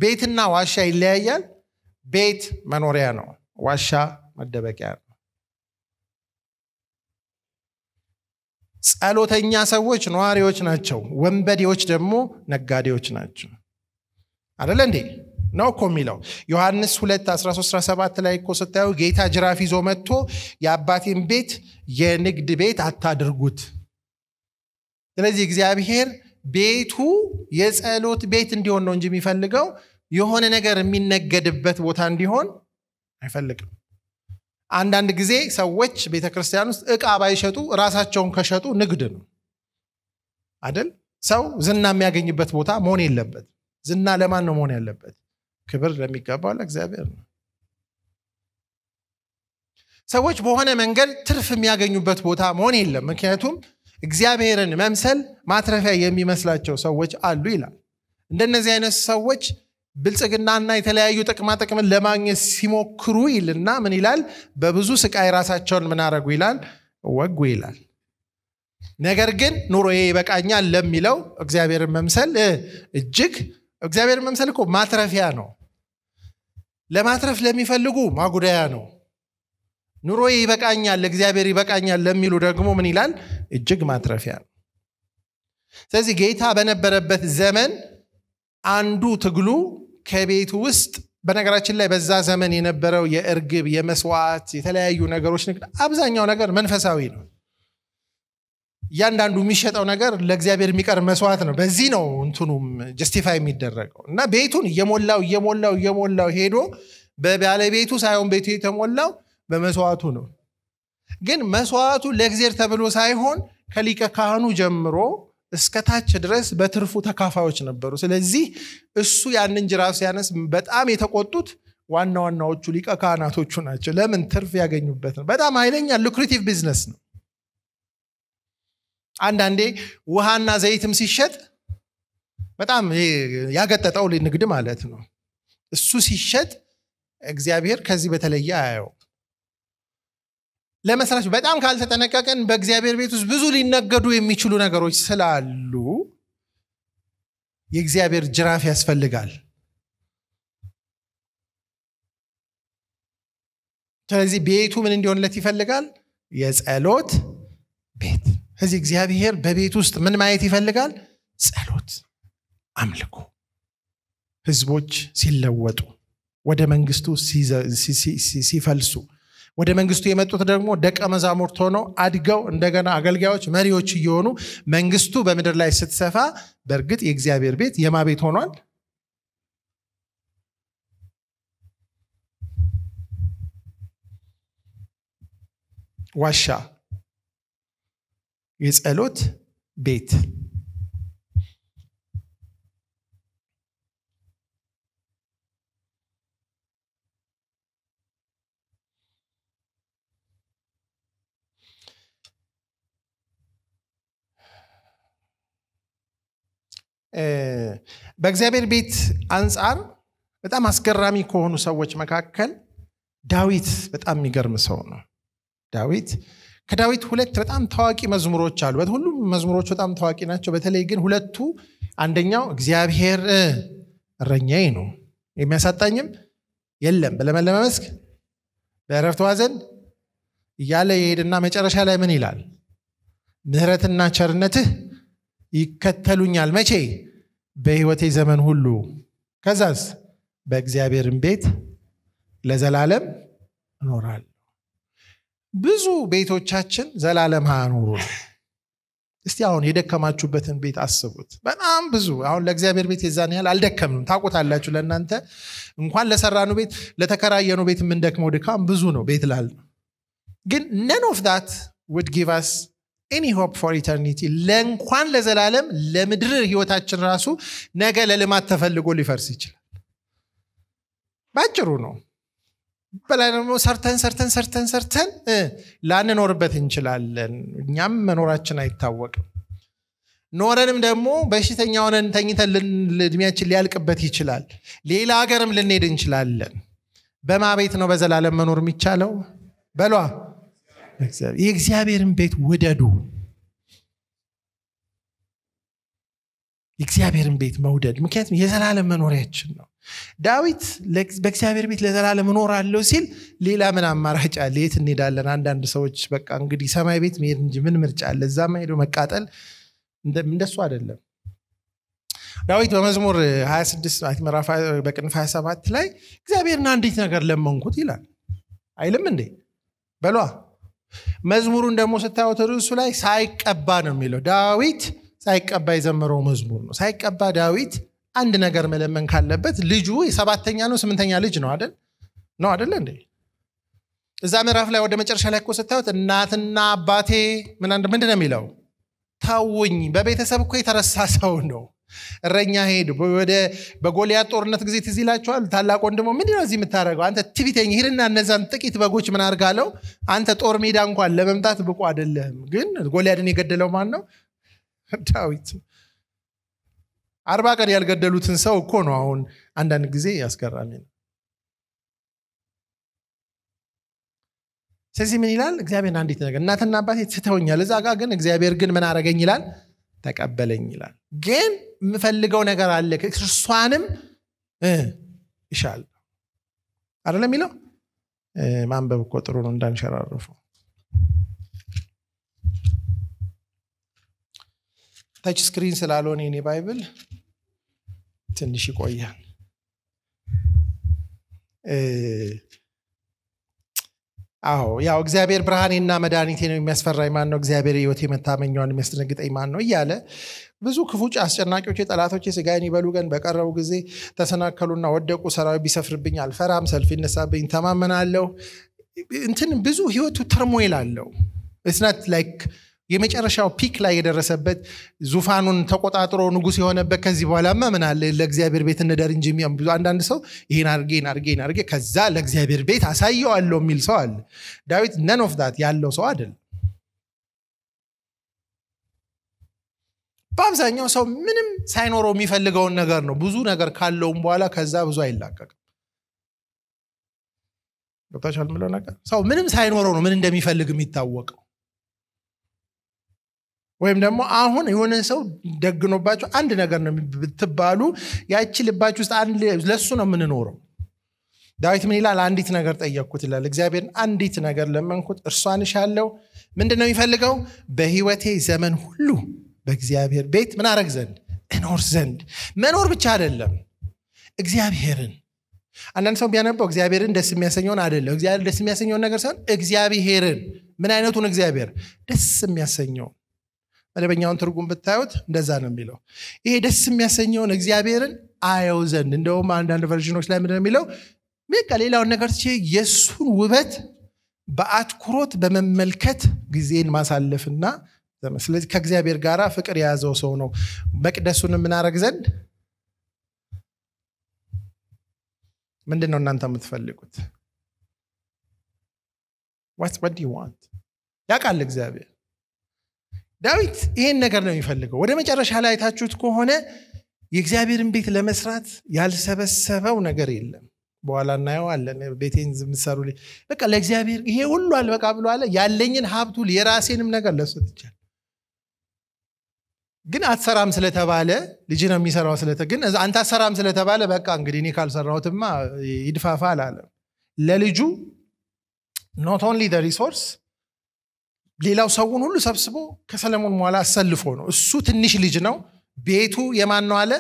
ቤትና ዋሻ ይለያያል ቤት መኖሪያ ነው ዋሻ መደበቂያ ነው ጸሎተኛ ሰዎች ነዋሪዎች ናቸው ወንበዴዎች ደግሞ ነጋዴዎች ናቸው አደለ እንዴ ነው እኮ የሚለው ዮሐንስ 2 ላይ እኮ ስታየው ጌታ ጅራፍ ይዞ መጥቶ የአባቴን ቤት የንግድ ቤት አታድርጉት ስለዚህ እግዚአብሔር ቤቱ የጸሎት ቤት እንዲሆን ነው እንጂ የሚፈልገው የሆነ ነገር የሚነገድበት ቦታ እንዲሆን አይፈልግም አንዳንድ ጊዜ ሰዎች ቤተ ክርስቲያን ውስጥ እቃ ባይሸጡ ራሳቸውን ከሸጡ ንግድ ነው አደል ሰው ዝና የሚያገኝበት ቦታ መሆን የለበት ዝና ለማን ነው መሆን ያለበት ክብር ለሚገባው ለእግዚአብሔር ነው ሰዎች በሆነ መንገድ ትርፍ የሚያገኙበት ቦታ መሆን የለም ምክንያቱም እግዚአብሔርን መምሰል ማትረፊያ የሚመስላቸው ሰዎች አሉ ይላል። እንደነዚህ አይነት ሰዎች ብልጽግናና የተለያዩ ጥቅማጥቅምን ለማግኘት ሲሞክሩ ይልና ምን ይላል? በብዙ ስቃይ ራሳቸውን ምን አረጉ ይላል? ወጉ ይላል። ነገር ግን ኑሮዬ ይበቃኛል ለሚለው እግዚአብሔርን መምሰል እጅግ እግዚአብሔርን መምሰል እኮ ማትረፊያ ነው። ለማትረፍ ለሚፈልጉ ማጉዳያ ነው። ኑሮዬ ይበቃኛል፣ ለእግዚአብሔር ይበቃኛል ለሚሉ ደግሞ ምን ይላል? እጅግ ማትረፊያ ነው። ስለዚህ ጌታ በነበረበት ዘመን አንዱ ትግሉ ከቤቱ ውስጥ በነገራችን ላይ በዛ ዘመን የነበረው የእርግብ የመስዋዕት የተለያዩ ነገሮች ንግድ አብዛኛው ነገር መንፈሳዊ ነው። እያንዳንዱ የሚሸጠው ነገር ለእግዚአብሔር የሚቀርብ መስዋዕት ነው። በዚህ ነው እንትኑም ጀስቲፋይ የሚደረገው እና ቤቱን እየሞላው እየሞላው እየሞላው ሄዶ በባለቤቱ ሳይሆን ቤቱ የተሞላው በመስዋዕቱ ነው። ግን መስዋዕቱ ለእግዚአብሔር ተብሎ ሳይሆን ከሊቀ ካህኑ ጀምሮ እስከ ታች ድረስ በትርፉ ተካፋዮች ነበሩ። ስለዚህ እሱ ያንን ጅራፍ ሲያነስ በጣም የተቆጡት ዋና ዋናዎቹ ሊቀ ካህናቶቹ ናቸው። ለምን ትርፍ ያገኙበት ነው። በጣም ኃይለኛ ሉክሬቲቭ ቢዝነስ ነው። አንዳንዴ ውሃና ዘይትም ሲሸጥ በጣም ያገጠጠው ንግድ ማለት ነው። እሱ ሲሸጥ እግዚአብሔር ከዚህ በተለየ አያየው። ለመስራት በጣም ካልተጠነቀቀን በእግዚአብሔር ቤት ውስጥ ብዙ ሊነገዱ የሚችሉ ነገሮች ስላሉ የእግዚአብሔር ጅራፍ ያስፈልጋል ስለዚህ ቤቱ ምን እንዲሆንለት ይፈልጋል የጸሎት ቤት እዚህ እግዚአብሔር በቤት ውስጥ ምን ማየት ይፈልጋል ጸሎት አምልኮ ህዝቦች ሲለወጡ ወደ መንግስቱ ሲፈልሱ ወደ መንግስቱ የመጡት ደግሞ ደቀ መዛሙርት ሆነው አድገው እንደገና አገልጋዮች፣ መሪዎች እየሆኑ መንግስቱ በምድር ላይ ስትሰፋ በእርግጥ የእግዚአብሔር ቤት የማ ቤት ሆኗል ዋሻ የጸሎት ቤት በእግዚአብሔር ቤት አንጻር በጣም አስገራሚ ከሆኑ ሰዎች መካከል ዳዊት በጣም የሚገርም ሰው ነው። ዳዊት ከዳዊት ሁለት በጣም ታዋቂ መዝሙሮች አሉ። ሁሉም መዝሙሮች በጣም ታዋቂ ናቸው። በተለይ ግን ሁለቱ አንደኛው እግዚአብሔር እረኛዬ ነው የሚያሳጣኝም የለም፣ በለመለመ መስክ በረፍት ዋዘን እያለ የሄድና መጨረሻ ላይ ምን ይላል? ምህረትና ቸርነትህ ይከተሉኛል። መቼ? በሕይወቴ ዘመን ሁሉ። ከዛስ? በእግዚአብሔርን ቤት ለዘላለም እኖራለሁ። ብዙ ቤቶቻችን ዘላለም አያኖሩ እስቲ አሁን የደከማችሁበትን ቤት አስቡት። በጣም ብዙ አሁን ለእግዚአብሔር ቤት የዛን ያህል አልደከምም፣ ታውቁታላችሁ። ለእናንተ እንኳን ለሰራኑ ቤት ለተከራየኑ ቤት የምንደክመው ድካም ብዙ ነው። ቤት ላል ግን ነን ኦፍ ዳት ውድ ጊቭ አስ ኤኒ ሆፕ ፎር ኢተርኒቲ ለእንኳን ለዘላለም ለምድር ህይወታችን ራሱ ነገ ለልማት ተፈልጎ ሊፈርስ ይችላል ባጭሩ ነው በላይ ደግሞ ሰርተን ሰርተን ሰርተን ሰርተን ላንኖርበት እንችላለን እኛም መኖራችን አይታወቅም ኖረንም ደግሞ በሽተኛ ሆነን ተኝተን እድሜያችን ሊያልቅበት ይችላል ሌላ ሀገርም ልንሄድ እንችላለን በማቤት ነው በዘላለም መኖር የሚቻለው በሏ የእግዚአብሔርን ቤት ውደዱ የእግዚአብሔርን ቤት መውደድ ምክንያቱም የዘላለም መኖሪያችን ነው ዳዊት በእግዚአብሔር ቤት ለዘላለም እኖራለሁ ሲል ሌላ ምን አማራጭ አለ የት እንሄዳለን አንዳንድ ሰዎች በቃ እንግዲህ ሰማይ ቤት መሄድ እንጂ ምን ምርጫ አለ እዛ ሄዶ መቃጠል እንደሱ አይደለም ዳዊት በመዝሙር 26 ምዕራፍ በቅንፍ 27 ላይ እግዚአብሔርን አንዲት ነገር ለመንኩት ይላል አይልም እንዴ በሏ መዝሙሩን ደግሞ ስታዩት ርዕሱ ላይ ሳይቀባ ነው የሚለው ዳዊት ሳይቀባ የዘመረው መዝሙር ነው ሳይቀባ ዳዊት አንድ ነገር መለመን ካለበት ልጁ የሰባተኛ ነው ስምንተኛ ልጅ ነው አይደል ነው አይደለ እንዴ እዛ ምዕራፍ ላይ ወደ መጨረሻ ላይ እኮ ስታዩት እናትና አባቴ ምንድ ነው የሚለው ተውኝ በቤተሰብ እኮ የተረሳ ሰው ነው እረኛ ሄድ ወደ በጎልያት ጦርነት ጊዜ ትዝ ይላቸዋል። ታላቅ ወንድሞ ነው እዚህ የምታደርገው አንተ ትቢተኝ፣ ሄድና እነዛን ጥቂት በጎች ምን አርጋለው አንተ ጦር ሜዳ እንኳን ለመምጣት ብቁ አይደለህም። ግን ጎልያድን የገደለው ማን ነው? ዳዊት። አርባ ቀን ያልገደሉትን ሰው እኮ ነው አሁን አንዳንድ ጊዜ ያስገራሚ ነው። ስለዚህ ምን ይላል እግዚአብሔር አንዲት ነገር እናትና አባቴ ትተውኛል፣ እዛ ጋር ግን እግዚአብሔር ግን ምን አረገኝ ይላል ተቀበለኝ ይላል ግን የምፈልገው ነገር አለ እርሷንም ይሻል አደለ የሚለው ማንበብ እኮ ጥሩ ነው እንዳንሸራርፉ ታች ስክሪን ስላልሆነ የኔ ባይብል ትንሽ ይቆያል አዎ ያው እግዚአብሔር ብርሃኔና መድኃኒቴ ነው የሚያስፈራኝ ማን ነው እግዚአብሔር ህይወት የመታመኛውን የሚያስደነግጠኝ ማን ነው እያለ ብዙ ክፉጭ አስጨናቂዎች ጠላቶች ስጋዬን ይበሉ ገን በቀረቡ ጊዜ ተሰናከሉና ወደቁ ሰራዊ ቢሰፍርብኝ አልፈራም ሰልፍ ይነሳብኝ ተማመናለው እንትን ብዙ ህይወቱ ተርሞይል አለው ኢትስ ላይክ የመጨረሻው ፒክ ላይ የደረሰበት ዙፋኑን ተቆጣጥሮ ንጉስ የሆነበት ከዚህ በኋላ ምን አለ ለእግዚአብሔር ቤት እንደር እንጂ አንዳንድ ሰው ይህን አርጌ አርጌ አርጌ ከዛ ለእግዚአብሔር ቤት አሳየዋለሁ የሚል ሰው አለ ዳዊት ነን ኦፍ ዳት ያለው ሰው አይደለም በአብዛኛው ሰው ምንም ሳይኖረው የሚፈልገውን ነገር ነው ብዙ ነገር ካለውም በኋላ ከዛ ብዙ አይላቀቅም ገብታችኋል ምለው ነገር ሰው ምንም ሳይኖረው ነው ምን እንደሚፈልግ የሚታወቀው ወይም ደግሞ አሁን የሆነን ሰው ደግኖባቸው አንድ ነገር ነው ብትባሉ ያቺ ልባች ውስጥ ለሱ ነው የምንኖረው ዳዊት ምን ይላል አንዲት ነገር ጠየቅኩት ይላል እግዚአብሔርን አንዲት ነገር ለመንኩት እርሷን እሻለው ምንድን ነው የሚፈልገው በህይወቴ ዘመን ሁሉ በእግዚአብሔር ቤት ምን አረግ ዘንድ እኖር ዘንድ መኖር ብቻ አይደለም እግዚአብሔርን አንዳንድ ሰው ቢያነባው እግዚአብሔርን ደስ የሚያሰኘውን አይደለም እግዚአብሔር ደስ የሚያሰኘውን ነገር ሳይሆን እግዚአብሔርን ምን አይነቱን እግዚአብሔር ደስ የሚያሰኘውን መደበኛውን ትርጉም ብታዩት እንደዛ ነው የሚለው ይሄ ደስ የሚያሰኘውን እግዚአብሔርን አየው ዘንድ እንደውም አንዳንድ ቨርዥኖች ላይ ምንድን የሚለው በቃ ሌላውን ነገር ትቼ የእሱን ውበት በአትኩሮት በመመልከት ጊዜን ማሳለፍና ስለዚህ ከእግዚአብሔር ጋር ፍቅር የያዘው ሰው ነው መቅደሱን የምናደረግ ዘንድ ምንድን ነው እናንተ የምትፈልጉት ዋት ዋንት ያውቃል እግዚአብሔር ዳዊት ይሄን ነገር ነው የሚፈልገው ወደ መጨረሻ ላይ አይታችሁት ከሆነ የእግዚአብሔርን ቤት ለመስራት ያልሰበሰበው ነገር የለም በኋላ እናየዋለን ቤቴን የምትሰሩ በቃ ለእግዚአብሔር ይሄ ሁሉ አልበቃ ብሎ አለ ያለኝን ሀብቱ የራሴንም ነገር ለሱት ይቻል ግን አትሰራም ስለተባለ ልጅ ነው የሚሰራው ስለተ አንተ አትሰራም ስለተባለ በቃ እንግዲህ እኔ ካልሰራሁትማ ይድፋፋ አላለም ለልጁ ኖት ኦንሊ ሪሶርስ ሌላው ሰውን ሁሉ ሰብስቦ ከሰለሞን በኋላ አሰልፎ ነው። እሱ ትንሽ ልጅ ነው። ቤቱ የማን ነው አለ?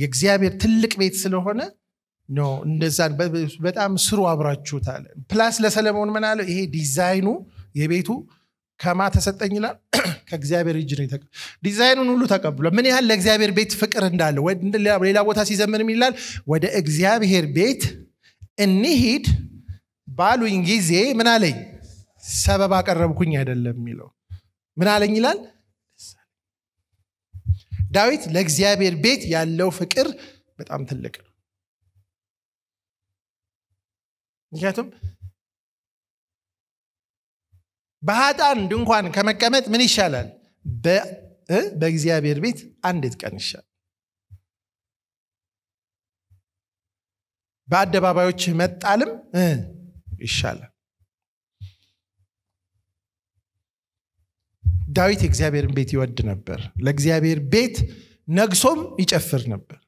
የእግዚአብሔር ትልቅ ቤት ስለሆነ እንደዛ በጣም ስሩ አብራችሁት አለ። ፕላስ ለሰለሞን ምን አለው? ይሄ ዲዛይኑ የቤቱ ከማ ተሰጠኝ ከእግዚአብሔር እጅ ነው ዲዛይኑን ሁሉ ተቀብሏል። ምን ያህል ለእግዚአብሔር ቤት ፍቅር እንዳለ ሌላ ቦታ ሲዘምን ይላል ወደ እግዚአብሔር ቤት እንሂድ ባሉኝ ጊዜ ምን አለኝ ሰበብ አቀረብኩኝ አይደለም የሚለው ምን አለኝ ይላል ዳዊት ለእግዚአብሔር ቤት ያለው ፍቅር በጣም ትልቅ ነው ምክንያቱም በሀጣን ድንኳን ከመቀመጥ ምን ይሻላል በእግዚአብሔር ቤት አንዴት ቀን ይሻል በአደባባዮች መጣልም ይሻላል ዳዊት የእግዚአብሔርን ቤት ይወድ ነበር ለእግዚአብሔር ቤት ነግሶም ይጨፍር ነበር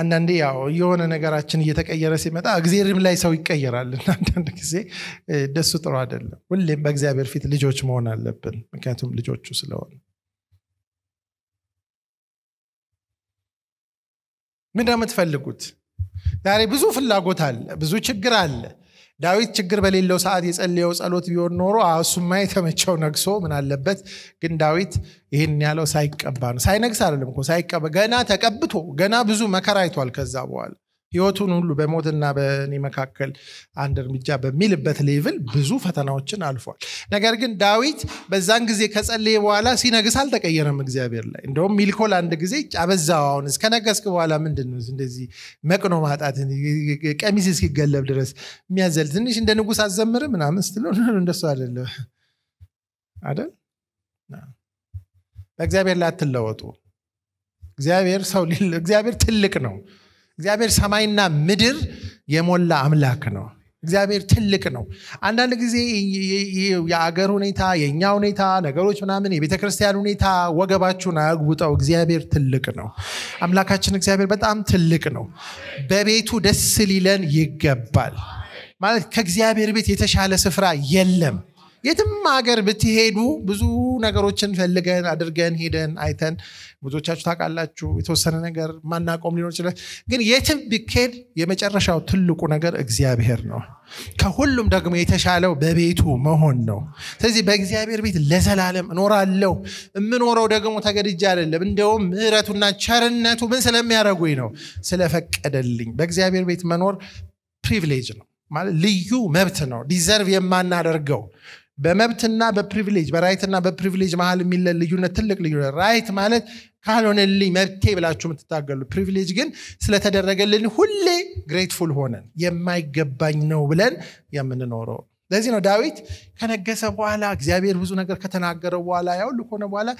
አንዳንዴ ያው የሆነ ነገራችን እየተቀየረ ሲመጣ እግዚአብሔርም ላይ ሰው ይቀየራል አንዳንድ ጊዜ ደሱ ጥሩ አይደለም ሁሌም በእግዚአብሔር ፊት ልጆች መሆን አለብን ምክንያቱም ልጆቹ ስለሆነ ምንድ የምትፈልጉት ዛሬ ብዙ ፍላጎት አለ ብዙ ችግር አለ ዳዊት ችግር በሌለው ሰዓት የጸልየው ጸሎት ቢሆን ኖሮ እሱማ የተመቸው ነግሶ ምን አለበት። ግን ዳዊት ይህን ያለው ሳይቀባ ነው። ሳይነግስ አይደለም ሳይቀባ ገና ተቀብቶ ገና ብዙ መከራ አይቷል። ከዛ በኋላ ህይወቱን ሁሉ በሞትና በእኔ መካከል አንድ እርምጃ በሚልበት ሌቭል ብዙ ፈተናዎችን አልፏል። ነገር ግን ዳዊት በዛን ጊዜ ከጸለየ በኋላ ሲነግስ አልተቀየረም እግዚአብሔር ላይ። እንደውም ሚልኮል አንድ ጊዜ ጫበዛው አሁን እስከነገስክ በኋላ ምንድን እንደዚህ መቅኖ ማጣት፣ ቀሚስ እስኪገለብ ድረስ የሚያዘል ትንሽ እንደ ንጉስ አዘምር ምናምን ስትለ እንደሱ አደለ አይደል? በእግዚአብሔር ላይ አትለወጡ። እግዚአብሔር ሰው እግዚአብሔር ትልቅ ነው። እግዚአብሔር ሰማይና ምድር የሞላ አምላክ ነው እግዚአብሔር ትልቅ ነው አንዳንድ ጊዜ የአገር ሁኔታ የእኛ ሁኔታ ነገሮች ምናምን የቤተክርስቲያን ሁኔታ ወገባችሁን አያግቡጠው እግዚአብሔር ትልቅ ነው አምላካችን እግዚአብሔር በጣም ትልቅ ነው በቤቱ ደስ ሊለን ይገባል ማለት ከእግዚአብሔር ቤት የተሻለ ስፍራ የለም የትም ሀገር ብትሄዱ ብዙ ነገሮችን ፈልገን አድርገን ሄደን አይተን ብዙዎቻችሁ ታውቃላችሁ የተወሰነ ነገር ማናቆም ሊኖር ይችላል ግን የትም ብኬድ የመጨረሻው ትልቁ ነገር እግዚአብሔር ነው ከሁሉም ደግሞ የተሻለው በቤቱ መሆን ነው ስለዚህ በእግዚአብሔር ቤት ለዘላለም እኖራለሁ የምኖረው ደግሞ ተገድጃ አይደለም እንደውም ምህረቱና ቸርነቱ ምን ስለሚያደረጉኝ ነው ስለፈቀደልኝ በእግዚአብሔር ቤት መኖር ፕሪቪሌጅ ነው ማለት ልዩ መብት ነው ዲዘርቭ የማናደርገው በመብትና በፕሪቪሌጅ በራይትና በፕሪቪሌጅ መሀል የሚለ ልዩነት ትልቅ ልዩነት ራይት ማለት ካልሆነልኝ መብቴ ብላችሁ የምትታገሉ ፕሪቪሌጅ ግን ስለተደረገልን ሁሌ ግሬትፉል ሆነን የማይገባኝ ነው ብለን የምንኖረው ለዚህ ነው ዳዊት ከነገሰ በኋላ እግዚአብሔር ብዙ ነገር ከተናገረው በኋላ ያው ከሆነ በኋላ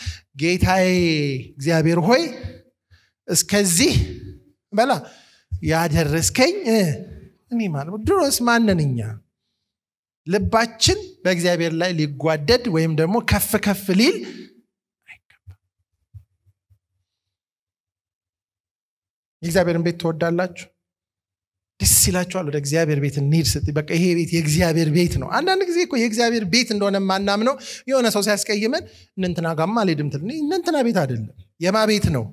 ጌታዬ እግዚአብሔር ሆይ እስከዚህ በላ ያደረስከኝ እኔ ማለት ድሮስ ማንንኛ ልባችን በእግዚአብሔር ላይ ሊጓደድ ወይም ደግሞ ከፍ ከፍ ሊል የእግዚአብሔርን ቤት ትወዳላችሁ ደስ ይላችኋል ወደ እግዚአብሔር ቤት እንሂድ ስ በቃ ይሄ ቤት የእግዚአብሔር ቤት ነው አንዳንድ ጊዜ እኮ የእግዚአብሔር ቤት እንደሆነ ማናምነው የሆነ ሰው ሲያስቀይመን እንንትና ጋማ አልሄድም ትል እንንትና ቤት አይደለም የማ ቤት ነው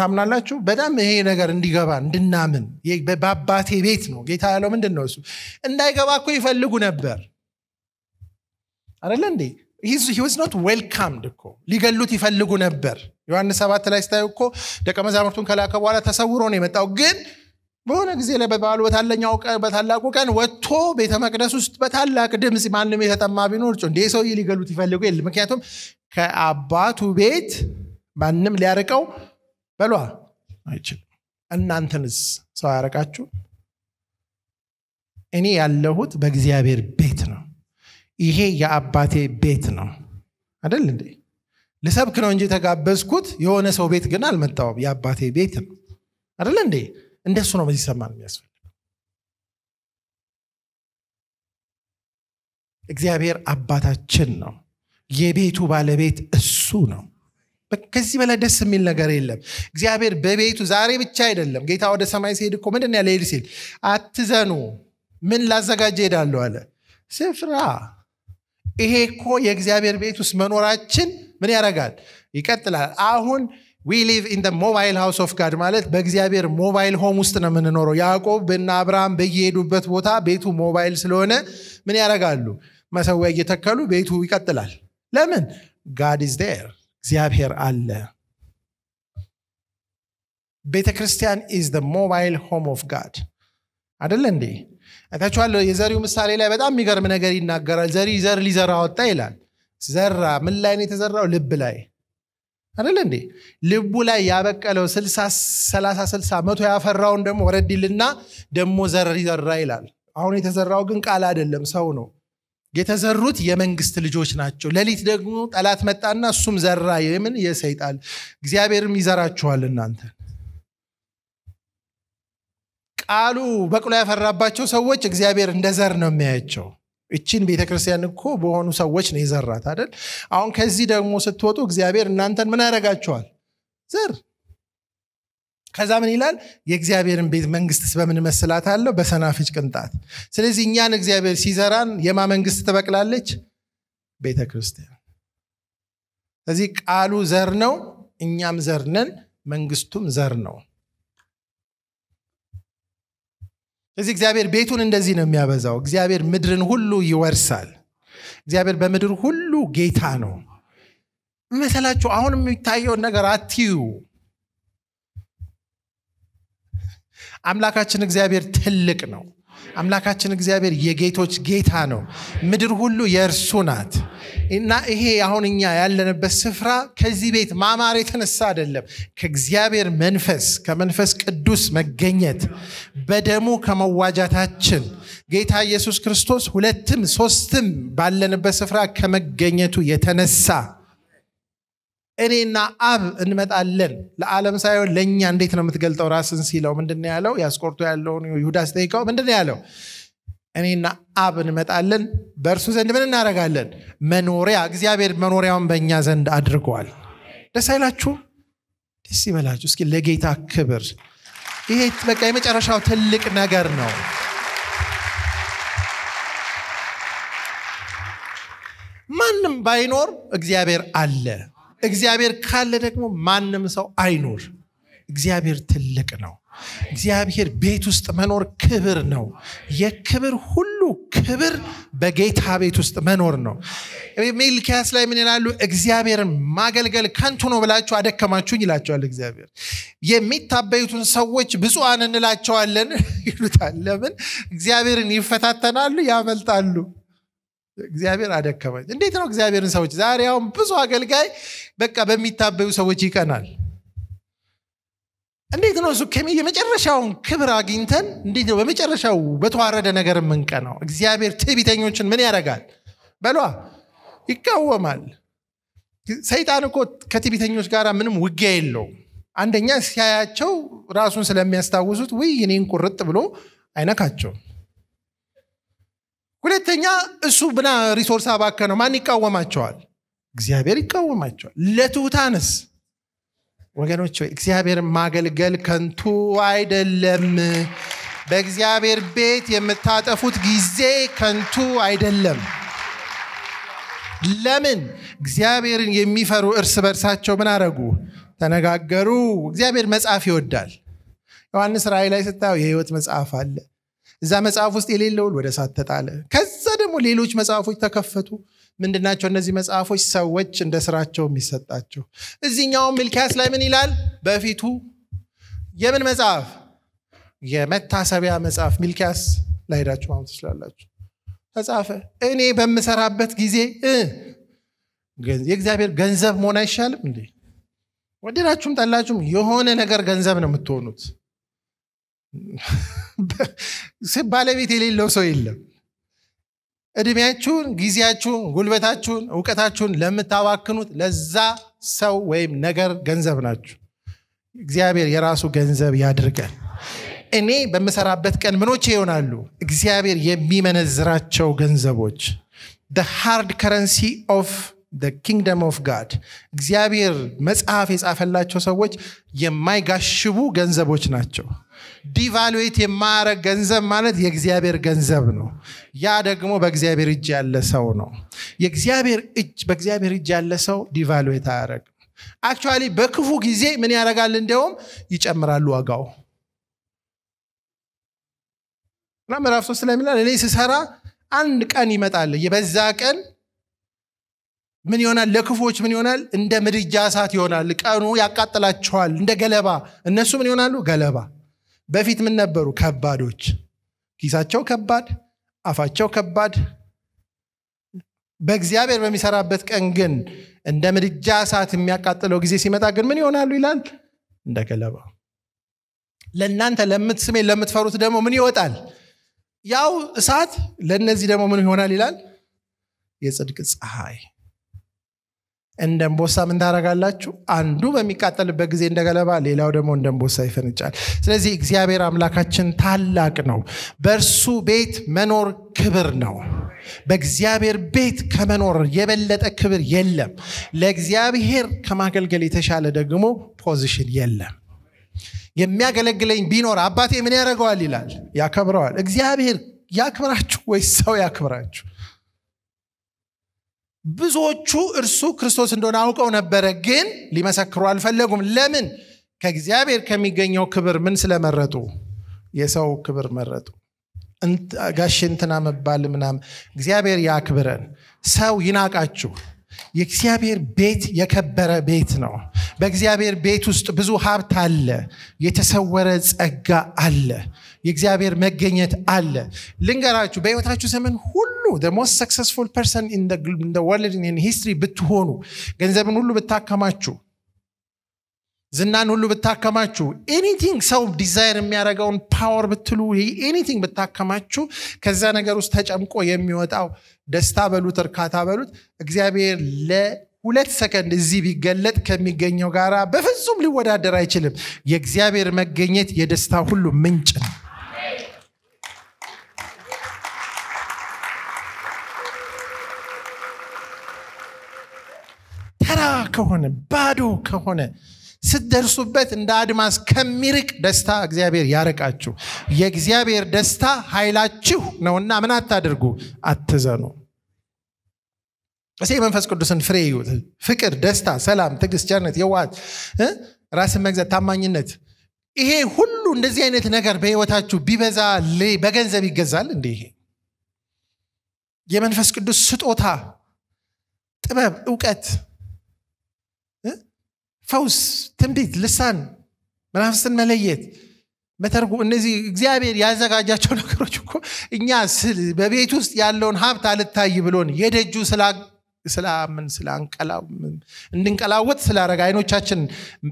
ታምናላችሁ በጣም ይሄ ነገር እንዲገባ እንድናምን በአባቴ ቤት ነው ጌታ ያለው ምንድን ነው እሱ እንዳይገባ እኮ ይፈልጉ ነበር አደለ እንዴ ሂ ኖት ዌልካምድ እኮ ሊገሉት ይፈልጉ ነበር ዮሐንስ ሰባት ላይ ስታዩ እኮ ደቀ መዛሙርቱን ከላከ በኋላ ተሰውሮ ነው የመጣው ግን በሆነ ጊዜ ላይ በበዓሉ በታለኛው በታላቁ ቀን ወጥቶ ቤተ መቅደስ ውስጥ በታላቅ ድምፅ ማንም የተጠማ ቢኖር ጮ እንዴ ሰውዬ ሊገሉት ይፈልጉ የለ ምክንያቱም ከአባቱ ቤት ማንም ሊያርቀው በሏ አይችል እናንተንስ ሰው አያረቃችሁ እኔ ያለሁት በእግዚአብሔር ቤት ነው ይሄ የአባቴ ቤት ነው አደል እንዴ ልሰብክ ነው እንጂ የተጋበዝኩት የሆነ ሰው ቤት ግን አልመጣውም የአባቴ ቤት ነው አደለ እንዴ እንደሱ ነው በዚህ ሰማን የሚያስፈልግ እግዚአብሔር አባታችን ነው የቤቱ ባለቤት እሱ ነው ከዚህ በላይ ደስ የሚል ነገር የለም እግዚአብሔር በቤቱ ዛሬ ብቻ አይደለም ጌታ ወደ ሰማይ ሲሄድ እኮ ምንድን ያለ ሄድ ሲል አትዘኑ ምን ላዘጋጀ ሄዳለሁ አለ ስፍራ ይሄ እኮ የእግዚአብሔር ቤት ውስጥ መኖራችን ምን ያረጋል ይቀጥላል አሁን ዊ ሊቭ ኢን ሞባይል ሃውስ ኦፍ ጋድ ማለት በእግዚአብሔር ሞባይል ሆም ውስጥ ነው የምንኖረው ያዕቆብ እና አብርሃም በየሄዱበት ቦታ ቤቱ ሞባይል ስለሆነ ምን ያረጋሉ መሰዊያ እየተከሉ ቤቱ ይቀጥላል ለምን ጋድ ኢዝ ር እግዚአብሔር አለ ቤተ ክርስቲያን ኢዝ ሞባይል ሆም ኦፍ ጋድ አደለ እንዴ አይታችኋለሁ የዘሪው ምሳሌ ላይ በጣም የሚገርም ነገር ይናገራል ዘሪ ዘር ሊዘራ ወጣ ይላል ዘራ ምን ላይ ነው የተዘራው ልብ ላይ አደለ እንዴ ልቡ ላይ ያበቀለው 30 60 መቶ ያፈራውን ደግሞ ወረዲልና ደግሞ ዘር ይዘራ ይላል አሁን የተዘራው ግን ቃል አይደለም ሰው ነው የተዘሩት የመንግስት ልጆች ናቸው ሌሊት ደግሞ ጠላት መጣና እሱም ዘራ የምን የሰይጣል እግዚአብሔርም ይዘራችኋል እናንተ ቃሉ በቅሎ ያፈራባቸው ሰዎች እግዚአብሔር እንደ ዘር ነው የሚያያቸው እችን ቤተክርስቲያን እኮ በሆኑ ሰዎች ነው የዘራት አይደል አሁን ከዚህ ደግሞ ስትወጡ እግዚአብሔር እናንተን ምን ያደረጋችኋል ዘር ከዛ ምን ይላል የእግዚአብሔርን ቤት መንግስትስ በምን መስላት አለው በሰናፍጭ ቅንጣት ስለዚህ እኛን እግዚአብሔር ሲዘራን የማ መንግስት ትበቅላለች ቤተክርስቲያን ስለዚህ ቃሉ ዘር ነው እኛም ዘርነን መንግስቱም ዘር ነው ስለዚህ እግዚአብሔር ቤቱን እንደዚህ ነው የሚያበዛው። እግዚአብሔር ምድርን ሁሉ ይወርሳል። እግዚአብሔር በምድር ሁሉ ጌታ ነው። መሰላችሁ አሁን የሚታየውን ነገር አትዩ። አምላካችን እግዚአብሔር ትልቅ ነው። አምላካችን እግዚአብሔር የጌቶች ጌታ ነው። ምድር ሁሉ የእርሱ ናት እና ይሄ አሁን እኛ ያለንበት ስፍራ ከዚህ ቤት ማማር የተነሳ አይደለም። ከእግዚአብሔር መንፈስ ከመንፈስ ቅዱስ መገኘት በደሙ ከመዋጃታችን ጌታ ኢየሱስ ክርስቶስ ሁለትም ሶስትም ባለንበት ስፍራ ከመገኘቱ የተነሳ እኔና አብ እንመጣለን ለዓለም ሳይሆን ለእኛ እንዴት ነው የምትገልጠው ራስን ሲለው ምንድን ያለው ያስቆርቶ ያለውን ይሁዳ ሲጠይቀው ምንድን ያለው እኔና አብ እንመጣለን በእርሱ ዘንድ ምን እናደረጋለን መኖሪያ እግዚአብሔር መኖሪያውን በእኛ ዘንድ አድርገዋል ደስ አይላችሁ ደስ ይበላችሁ እስኪ ለጌታ ክብር ይሄ በቃ የመጨረሻው ትልቅ ነገር ነው ማንም ባይኖር እግዚአብሔር አለ እግዚአብሔር ካለ ደግሞ ማንም ሰው አይኑር እግዚአብሔር ትልቅ ነው እግዚአብሔር ቤት ውስጥ መኖር ክብር ነው የክብር ሁሉ ክብር በጌታ ቤት ውስጥ መኖር ነው ሚልኪያስ ላይ ምን ይላሉ እግዚአብሔርን ማገልገል ከንቱ ነው ብላችሁ አደከማችሁኝ ይላቸዋል እግዚአብሔር የሚታበዩትን ሰዎች ብፁዓን እንላቸዋለን ይሉታል ለምን እግዚአብሔርን ይፈታተናሉ ያመልጣሉ እግዚአብሔር አደከመኝ እንዴት ነው እግዚአብሔርን ሰዎች ዛሬ አሁን ብዙ አገልጋይ በቃ በሚታበዩ ሰዎች ይቀናል እንዴት ነው እሱ የመጨረሻውን ክብር አግኝተን እንዴት ነው በመጨረሻው በተዋረደ ነገር የምንቀናው እግዚአብሔር ትቢተኞችን ምን ያደርጋል በሏ ይቃወማል ሰይጣን እኮ ከትቢተኞች ጋር ምንም ውጊያ የለው አንደኛ ሲያያቸው ራሱን ስለሚያስታውሱት ውይ እኔን ቁርጥ ብሎ አይነካቸውም ሁለተኛ እሱ ብና ሪሶርስ አባከ ነው። ማን ይቃወማቸዋል? እግዚአብሔር ይቃወማቸዋል። ለትሁታንስ ወገኖች እግዚአብሔር ማገልገል ከንቱ አይደለም። በእግዚአብሔር ቤት የምታጠፉት ጊዜ ከንቱ አይደለም። ለምን? እግዚአብሔርን የሚፈሩ እርስ በርሳቸው ምን አረጉ? ተነጋገሩ። እግዚአብሔር መጽሐፍ ይወዳል። ዮሐንስ ራእይ ላይ ስታየው የህይወት መጽሐፍ አለ። እዛ መጽሐፍ ውስጥ የሌለውን ወደ እሳት ተጣለ። ከዛ ደግሞ ሌሎች መጽሐፎች ተከፈቱ። ምንድናቸው እነዚህ መጽሐፎች? ሰዎች እንደ ስራቸው የሚሰጣቸው። እዚኛውም ሚልኪያስ ላይ ምን ይላል? በፊቱ የምን መጽሐፍ? የመታሰቢያ መጽሐፍ። ሚልኪያስ ላይዳችሁ ሄዳችሁ ማምት ትችላላችሁ። ተጻፈ። እኔ በምሰራበት ጊዜ የእግዚአብሔር ገንዘብ መሆን አይሻልም እንዴ? ወደዳችሁም ጠላችሁም የሆነ ነገር ገንዘብ ነው የምትሆኑት። ባለቤት የሌለው ሰው የለም። እድሜያችሁን፣ ጊዜያችሁን፣ ጉልበታችሁን፣ እውቀታችሁን ለምታባክኑት ለዛ ሰው ወይም ነገር ገንዘብ ናችሁ። እግዚአብሔር የራሱ ገንዘብ ያድርገን። እኔ በምሰራበት ቀን ምኖች ይሆናሉ? እግዚአብሔር የሚመነዝራቸው ገንዘቦች ሃርድ ከረንሲ ኦፍ ኪንግደም ኦፍ ጋድ እግዚአብሔር መጽሐፍ የጻፈላቸው ሰዎች የማይጋሽቡ ገንዘቦች ናቸው። ዲቫሉዌት የማያረግ ገንዘብ ማለት የእግዚአብሔር ገንዘብ ነው። ያ ደግሞ በእግዚአብሔር እጅ ያለ ሰው ነው። የእግዚአብሔር እጅ በእግዚአብሔር እጅ ያለ ሰው ዲቫሉዌት አያረግም። አክቹዋሊ በክፉ ጊዜ ምን ያደርጋል? እንዲያውም ይጨምራሉ ዋጋው እና ምዕራፍ ሶስት ላይ እኔ ስሰራ አንድ ቀን ይመጣል፣ የበዛ ቀን ምን ይሆናል? ለክፎች ምን ይሆናል? እንደ ምድጃ እሳት ይሆናል። ቀኑ ያቃጥላቸዋል እንደ ገለባ። እነሱ ምን ይሆናሉ? ገለባ በፊት ምን ነበሩ? ከባዶች። ኪሳቸው ከባድ፣ አፋቸው ከባድ። በእግዚአብሔር በሚሰራበት ቀን ግን እንደ ምድጃ እሳት የሚያቃጥለው ጊዜ ሲመጣ ግን ምን ይሆናሉ ይላል? እንደ ገለባ። ለእናንተ ለምትስሜ ለምትፈሩት ደግሞ ምን ይወጣል? ያው እሳት። ለእነዚህ ደግሞ ምን ይሆናል ይላል? የጽድቅ ፀሐይ እንደንቦሳ ምን ታደርጋላችሁ? አንዱ በሚቃጠልበት ጊዜ እንደገለባ፣ ሌላው ደግሞ እንደንቦሳ ይፈንጫል። ስለዚህ እግዚአብሔር አምላካችን ታላቅ ነው። በእርሱ ቤት መኖር ክብር ነው። በእግዚአብሔር ቤት ከመኖር የበለጠ ክብር የለም። ለእግዚአብሔር ከማገልገል የተሻለ ደግሞ ፖዚሽን የለም። የሚያገለግለኝ ቢኖር አባቴ ምን ያደርገዋል ይላል፣ ያከብረዋል። እግዚአብሔር ያክብራችሁ ወይስ ሰው ያክብራችሁ? ብዙዎቹ እርሱ ክርስቶስ እንደሆነ አውቀው ነበረ፣ ግን ሊመሰክሩ አልፈለጉም። ለምን? ከእግዚአብሔር ከሚገኘው ክብር ምን ስለመረጡ? የሰው ክብር መረጡ። ጋሽ እንትና መባል ምናም እግዚአብሔር ያክብረን፣ ሰው ይናቃችሁ። የእግዚአብሔር ቤት የከበረ ቤት ነው። በእግዚአብሔር ቤት ውስጥ ብዙ ሀብት አለ፣ የተሰወረ ጸጋ አለ። የእግዚአብሔር መገኘት አለ ልንገራችሁ በህይወታችሁ ዘመን ሁሉ ሞስት ሰክሰስፉል ፐርሰን ወርልድ ሂስትሪ ብትሆኑ ገንዘብን ሁሉ ብታከማችሁ ዝናን ሁሉ ብታከማችሁ ኤኒቲንግ ሰው ዲዛይር የሚያደርገውን ፓወር ብትሉ ኤኒቲንግ ብታከማችሁ ከዛ ነገር ውስጥ ተጨምቆ የሚወጣው ደስታ በሉት እርካታ በሉት እግዚአብሔር ለሁለት ሰከንድ እዚህ ቢገለጥ ከሚገኘው ጋር በፍጹም ሊወዳደር አይችልም የእግዚአብሔር መገኘት የደስታ ሁሉ ምንጭ ነው ተራ ከሆነ ባዶ ከሆነ ስትደርሱበት እንደ አድማስ ከሚርቅ ደስታ እግዚአብሔር ያረቃችሁ የእግዚአብሔር ደስታ ኃይላችሁ ነውና ምን አታድርጉ? አትዘኑ። እሴ መንፈስ ቅዱስን ፍሬ ይዩት። ፍቅር፣ ደስታ፣ ሰላም፣ ትዕግስት፣ ቸርነት፣ የዋት ራስን መግዛት፣ ታማኝነት ይሄ ሁሉ እንደዚህ አይነት ነገር በህይወታችሁ ቢበዛ በገንዘብ ይገዛል እንዴ? ይሄ የመንፈስ ቅዱስ ስጦታ፣ ጥበብ፣ እውቀት ፈውስ፣ ትንቢት፣ ልሳን፣ መናፍስትን መለየት መተርጉ እነዚህ እግዚአብሔር ያዘጋጃቸው ነገሮች እኮ እኛ በቤት ውስጥ ያለውን ሀብት አልታይ ብሎን የደጁ ስላምን እንድንቀላወጥ ስላረገ አይኖቻችን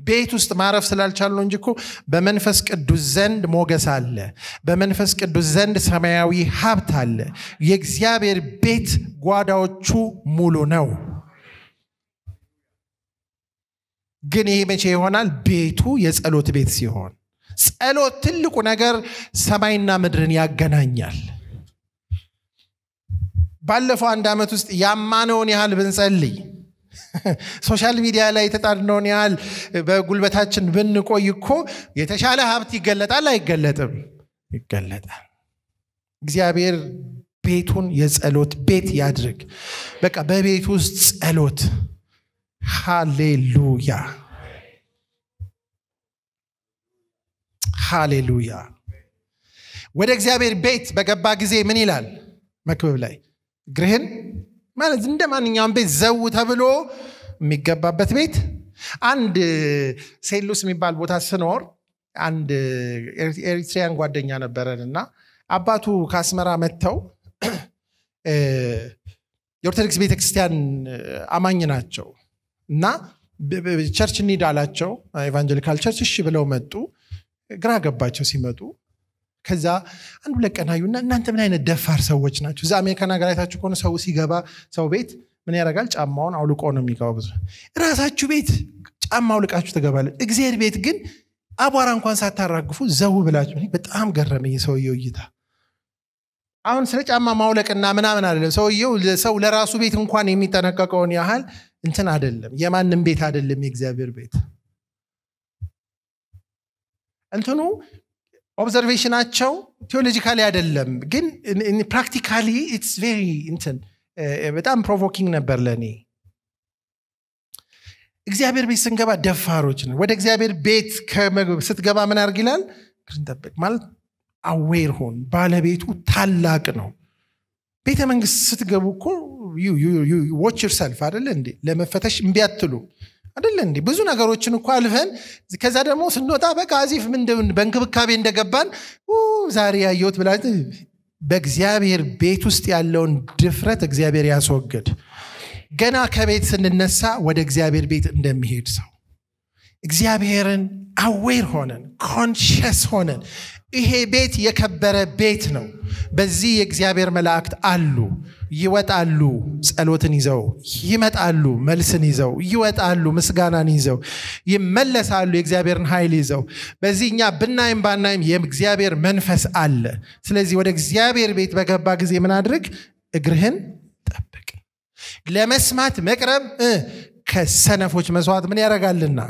ቤት ውስጥ ማረፍ ስላልቻሉ እንጂ እኮ በመንፈስ ቅዱስ ዘንድ ሞገስ አለ። በመንፈስ ቅዱስ ዘንድ ሰማያዊ ሀብት አለ። የእግዚአብሔር ቤት ጓዳዎቹ ሙሉ ነው። ግን ይሄ መቼ ይሆናል? ቤቱ የጸሎት ቤት ሲሆን ጸሎት ትልቁ ነገር ሰማይና ምድርን ያገናኛል። ባለፈው አንድ ዓመት ውስጥ ያማነውን ያህል ብንጸልይ ሶሻል ሚዲያ ላይ የተጣድነውን ያህል በጉልበታችን ብንቆይ እኮ የተሻለ ሀብት ይገለጣል አይገለጥም? ይገለጣል። እግዚአብሔር ቤቱን የጸሎት ቤት ያድርግ። በቃ በቤት ውስጥ ጸሎት ሃሌሉያ ሃሌሉያ ወደ እግዚአብሔር ቤት በገባ ጊዜ ምን ይላል መክብብ ላይ ግርህን ማለት እንደ ማንኛውም ቤት ዘው ተብሎ የሚገባበት ቤት አንድ ሴሉስ የሚባል ቦታ ስኖር አንድ ኤሪትሪያን ጓደኛ ነበረን እና አባቱ ከአስመራ መጥተው የኦርቶዶክስ ቤተክርስቲያን አማኝ ናቸው እና ቸርች እንሂድ አላቸው ኤቫንጀሊካል ቸርች እሺ ብለው መጡ ግራ ገባቸው ሲመጡ ከዛ አንድ ሁለት ቀን አዩና እናንተ ምን አይነት ደፋር ሰዎች ናቸው እዚ አሜሪካን ሀገር አይታችሁ ከሆነ ሰው ሲገባ ሰው ቤት ምን ያደርጋል ጫማውን አውልቆ ነው የሚገባ ብዙ ራሳችሁ ቤት ጫማ አውልቃችሁ ትገባለ እግዜር ቤት ግን አቧራ እንኳን ሳታራግፉ ዘው ብላችሁ በጣም ገረመ የሰውየው እይታ አሁን ስለ ጫማ ማውለቅና ምናምን አለ ሰውየው ሰው ለራሱ ቤት እንኳን የሚጠነቀቀውን ያህል እንትን አይደለም የማንም ቤት አይደለም የእግዚአብሔር ቤት እንትኑ ኦብዘርቬሽናቸው ቴዎሎጂካሊ አይደለም ግን ፕራክቲካሊ ኢትስ ቬሪ እንትን በጣም ፕሮቮኪንግ ነበር ለእኔ እግዚአብሔር ቤት ስንገባ ደፋሮች ነው ወደ እግዚአብሔር ቤት ስትገባ ምን አርግ ይላል እንጠብቅ ማለት አዌር ሆን ባለቤቱ ታላቅ ነው ቤተ መንግስት ስትገቡ እኮ ዎች ርሰልፍ አደለ እንዴ ለመፈተሽ እምቢ አደለ እንዴ ብዙ ነገሮችን እኳ አልፈን ከዛ ደግሞ ስንወጣ በቃ አዚፍ በእንክብካቤ እንደገባን ዛሬ ያየሁት ብላ በእግዚአብሔር ቤት ውስጥ ያለውን ድፍረት እግዚአብሔር ያስወግድ ገና ከቤት ስንነሳ ወደ እግዚአብሔር ቤት እንደሚሄድ ሰው እግዚአብሔርን አዌር ሆነን ኮንሽስ ሆነን ይሄ ቤት የከበረ ቤት ነው። በዚህ የእግዚአብሔር መላእክት አሉ፣ ይወጣሉ፣ ጸሎትን ይዘው ይመጣሉ፣ መልስን ይዘው ይወጣሉ፣ ምስጋናን ይዘው ይመለሳሉ፣ የእግዚአብሔርን ኃይል ይዘው። በዚህ እኛ ብናይም ባናይም የእግዚአብሔር መንፈስ አለ። ስለዚህ ወደ እግዚአብሔር ቤት በገባ ጊዜ ምን አድርግ? እግርህን ጠብቅ። ለመስማት መቅረብ ከሰነፎች መስዋዕት ምን ያደርጋልና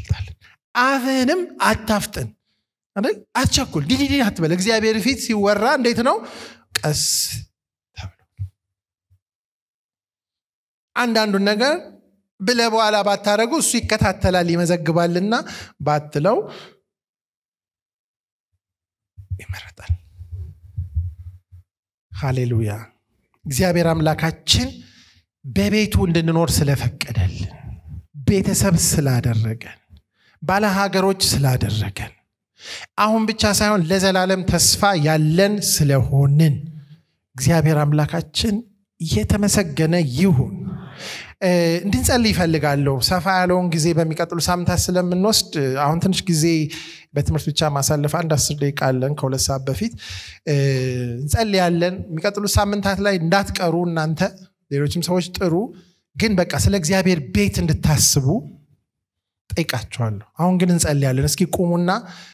ይበልጣል። አፍህንም አታፍጥን አቸኩል አትቸኩል፣ ዲዲዲ አትበል። እግዚአብሔር ፊት ሲወራ እንዴት ነው? ቀስ ተብሎ አንዳንዱን ነገር ብለ በኋላ ባታደረጉ እሱ ይከታተላል ይመዘግባልና ባትለው ይመረጣል። ሃሌሉያ። እግዚአብሔር አምላካችን በቤቱ እንድንኖር ስለፈቀደልን፣ ቤተሰብ ስላደረገን፣ ባለ ሀገሮች ስላደረገን አሁን ብቻ ሳይሆን ለዘላለም ተስፋ ያለን ስለሆንን እግዚአብሔር አምላካችን እየተመሰገነ ይሁን እንድንጸልይ ይፈልጋለሁ ሰፋ ያለውን ጊዜ በሚቀጥሉ ሳምንታት ስለምንወስድ አሁን ትንሽ ጊዜ በትምህርት ብቻ ማሳለፍ አንድ አስር ደቂቃ አለን ከሁለት ሰዓት በፊት እንጸልያለን የሚቀጥሉ ሳምንታት ላይ እንዳትቀሩ እናንተ ሌሎችም ሰዎች ጥሩ ግን በቃ ስለ እግዚአብሔር ቤት እንድታስቡ ጠይቃችኋለሁ አሁን ግን እንጸልያለን እስኪ ቁሙና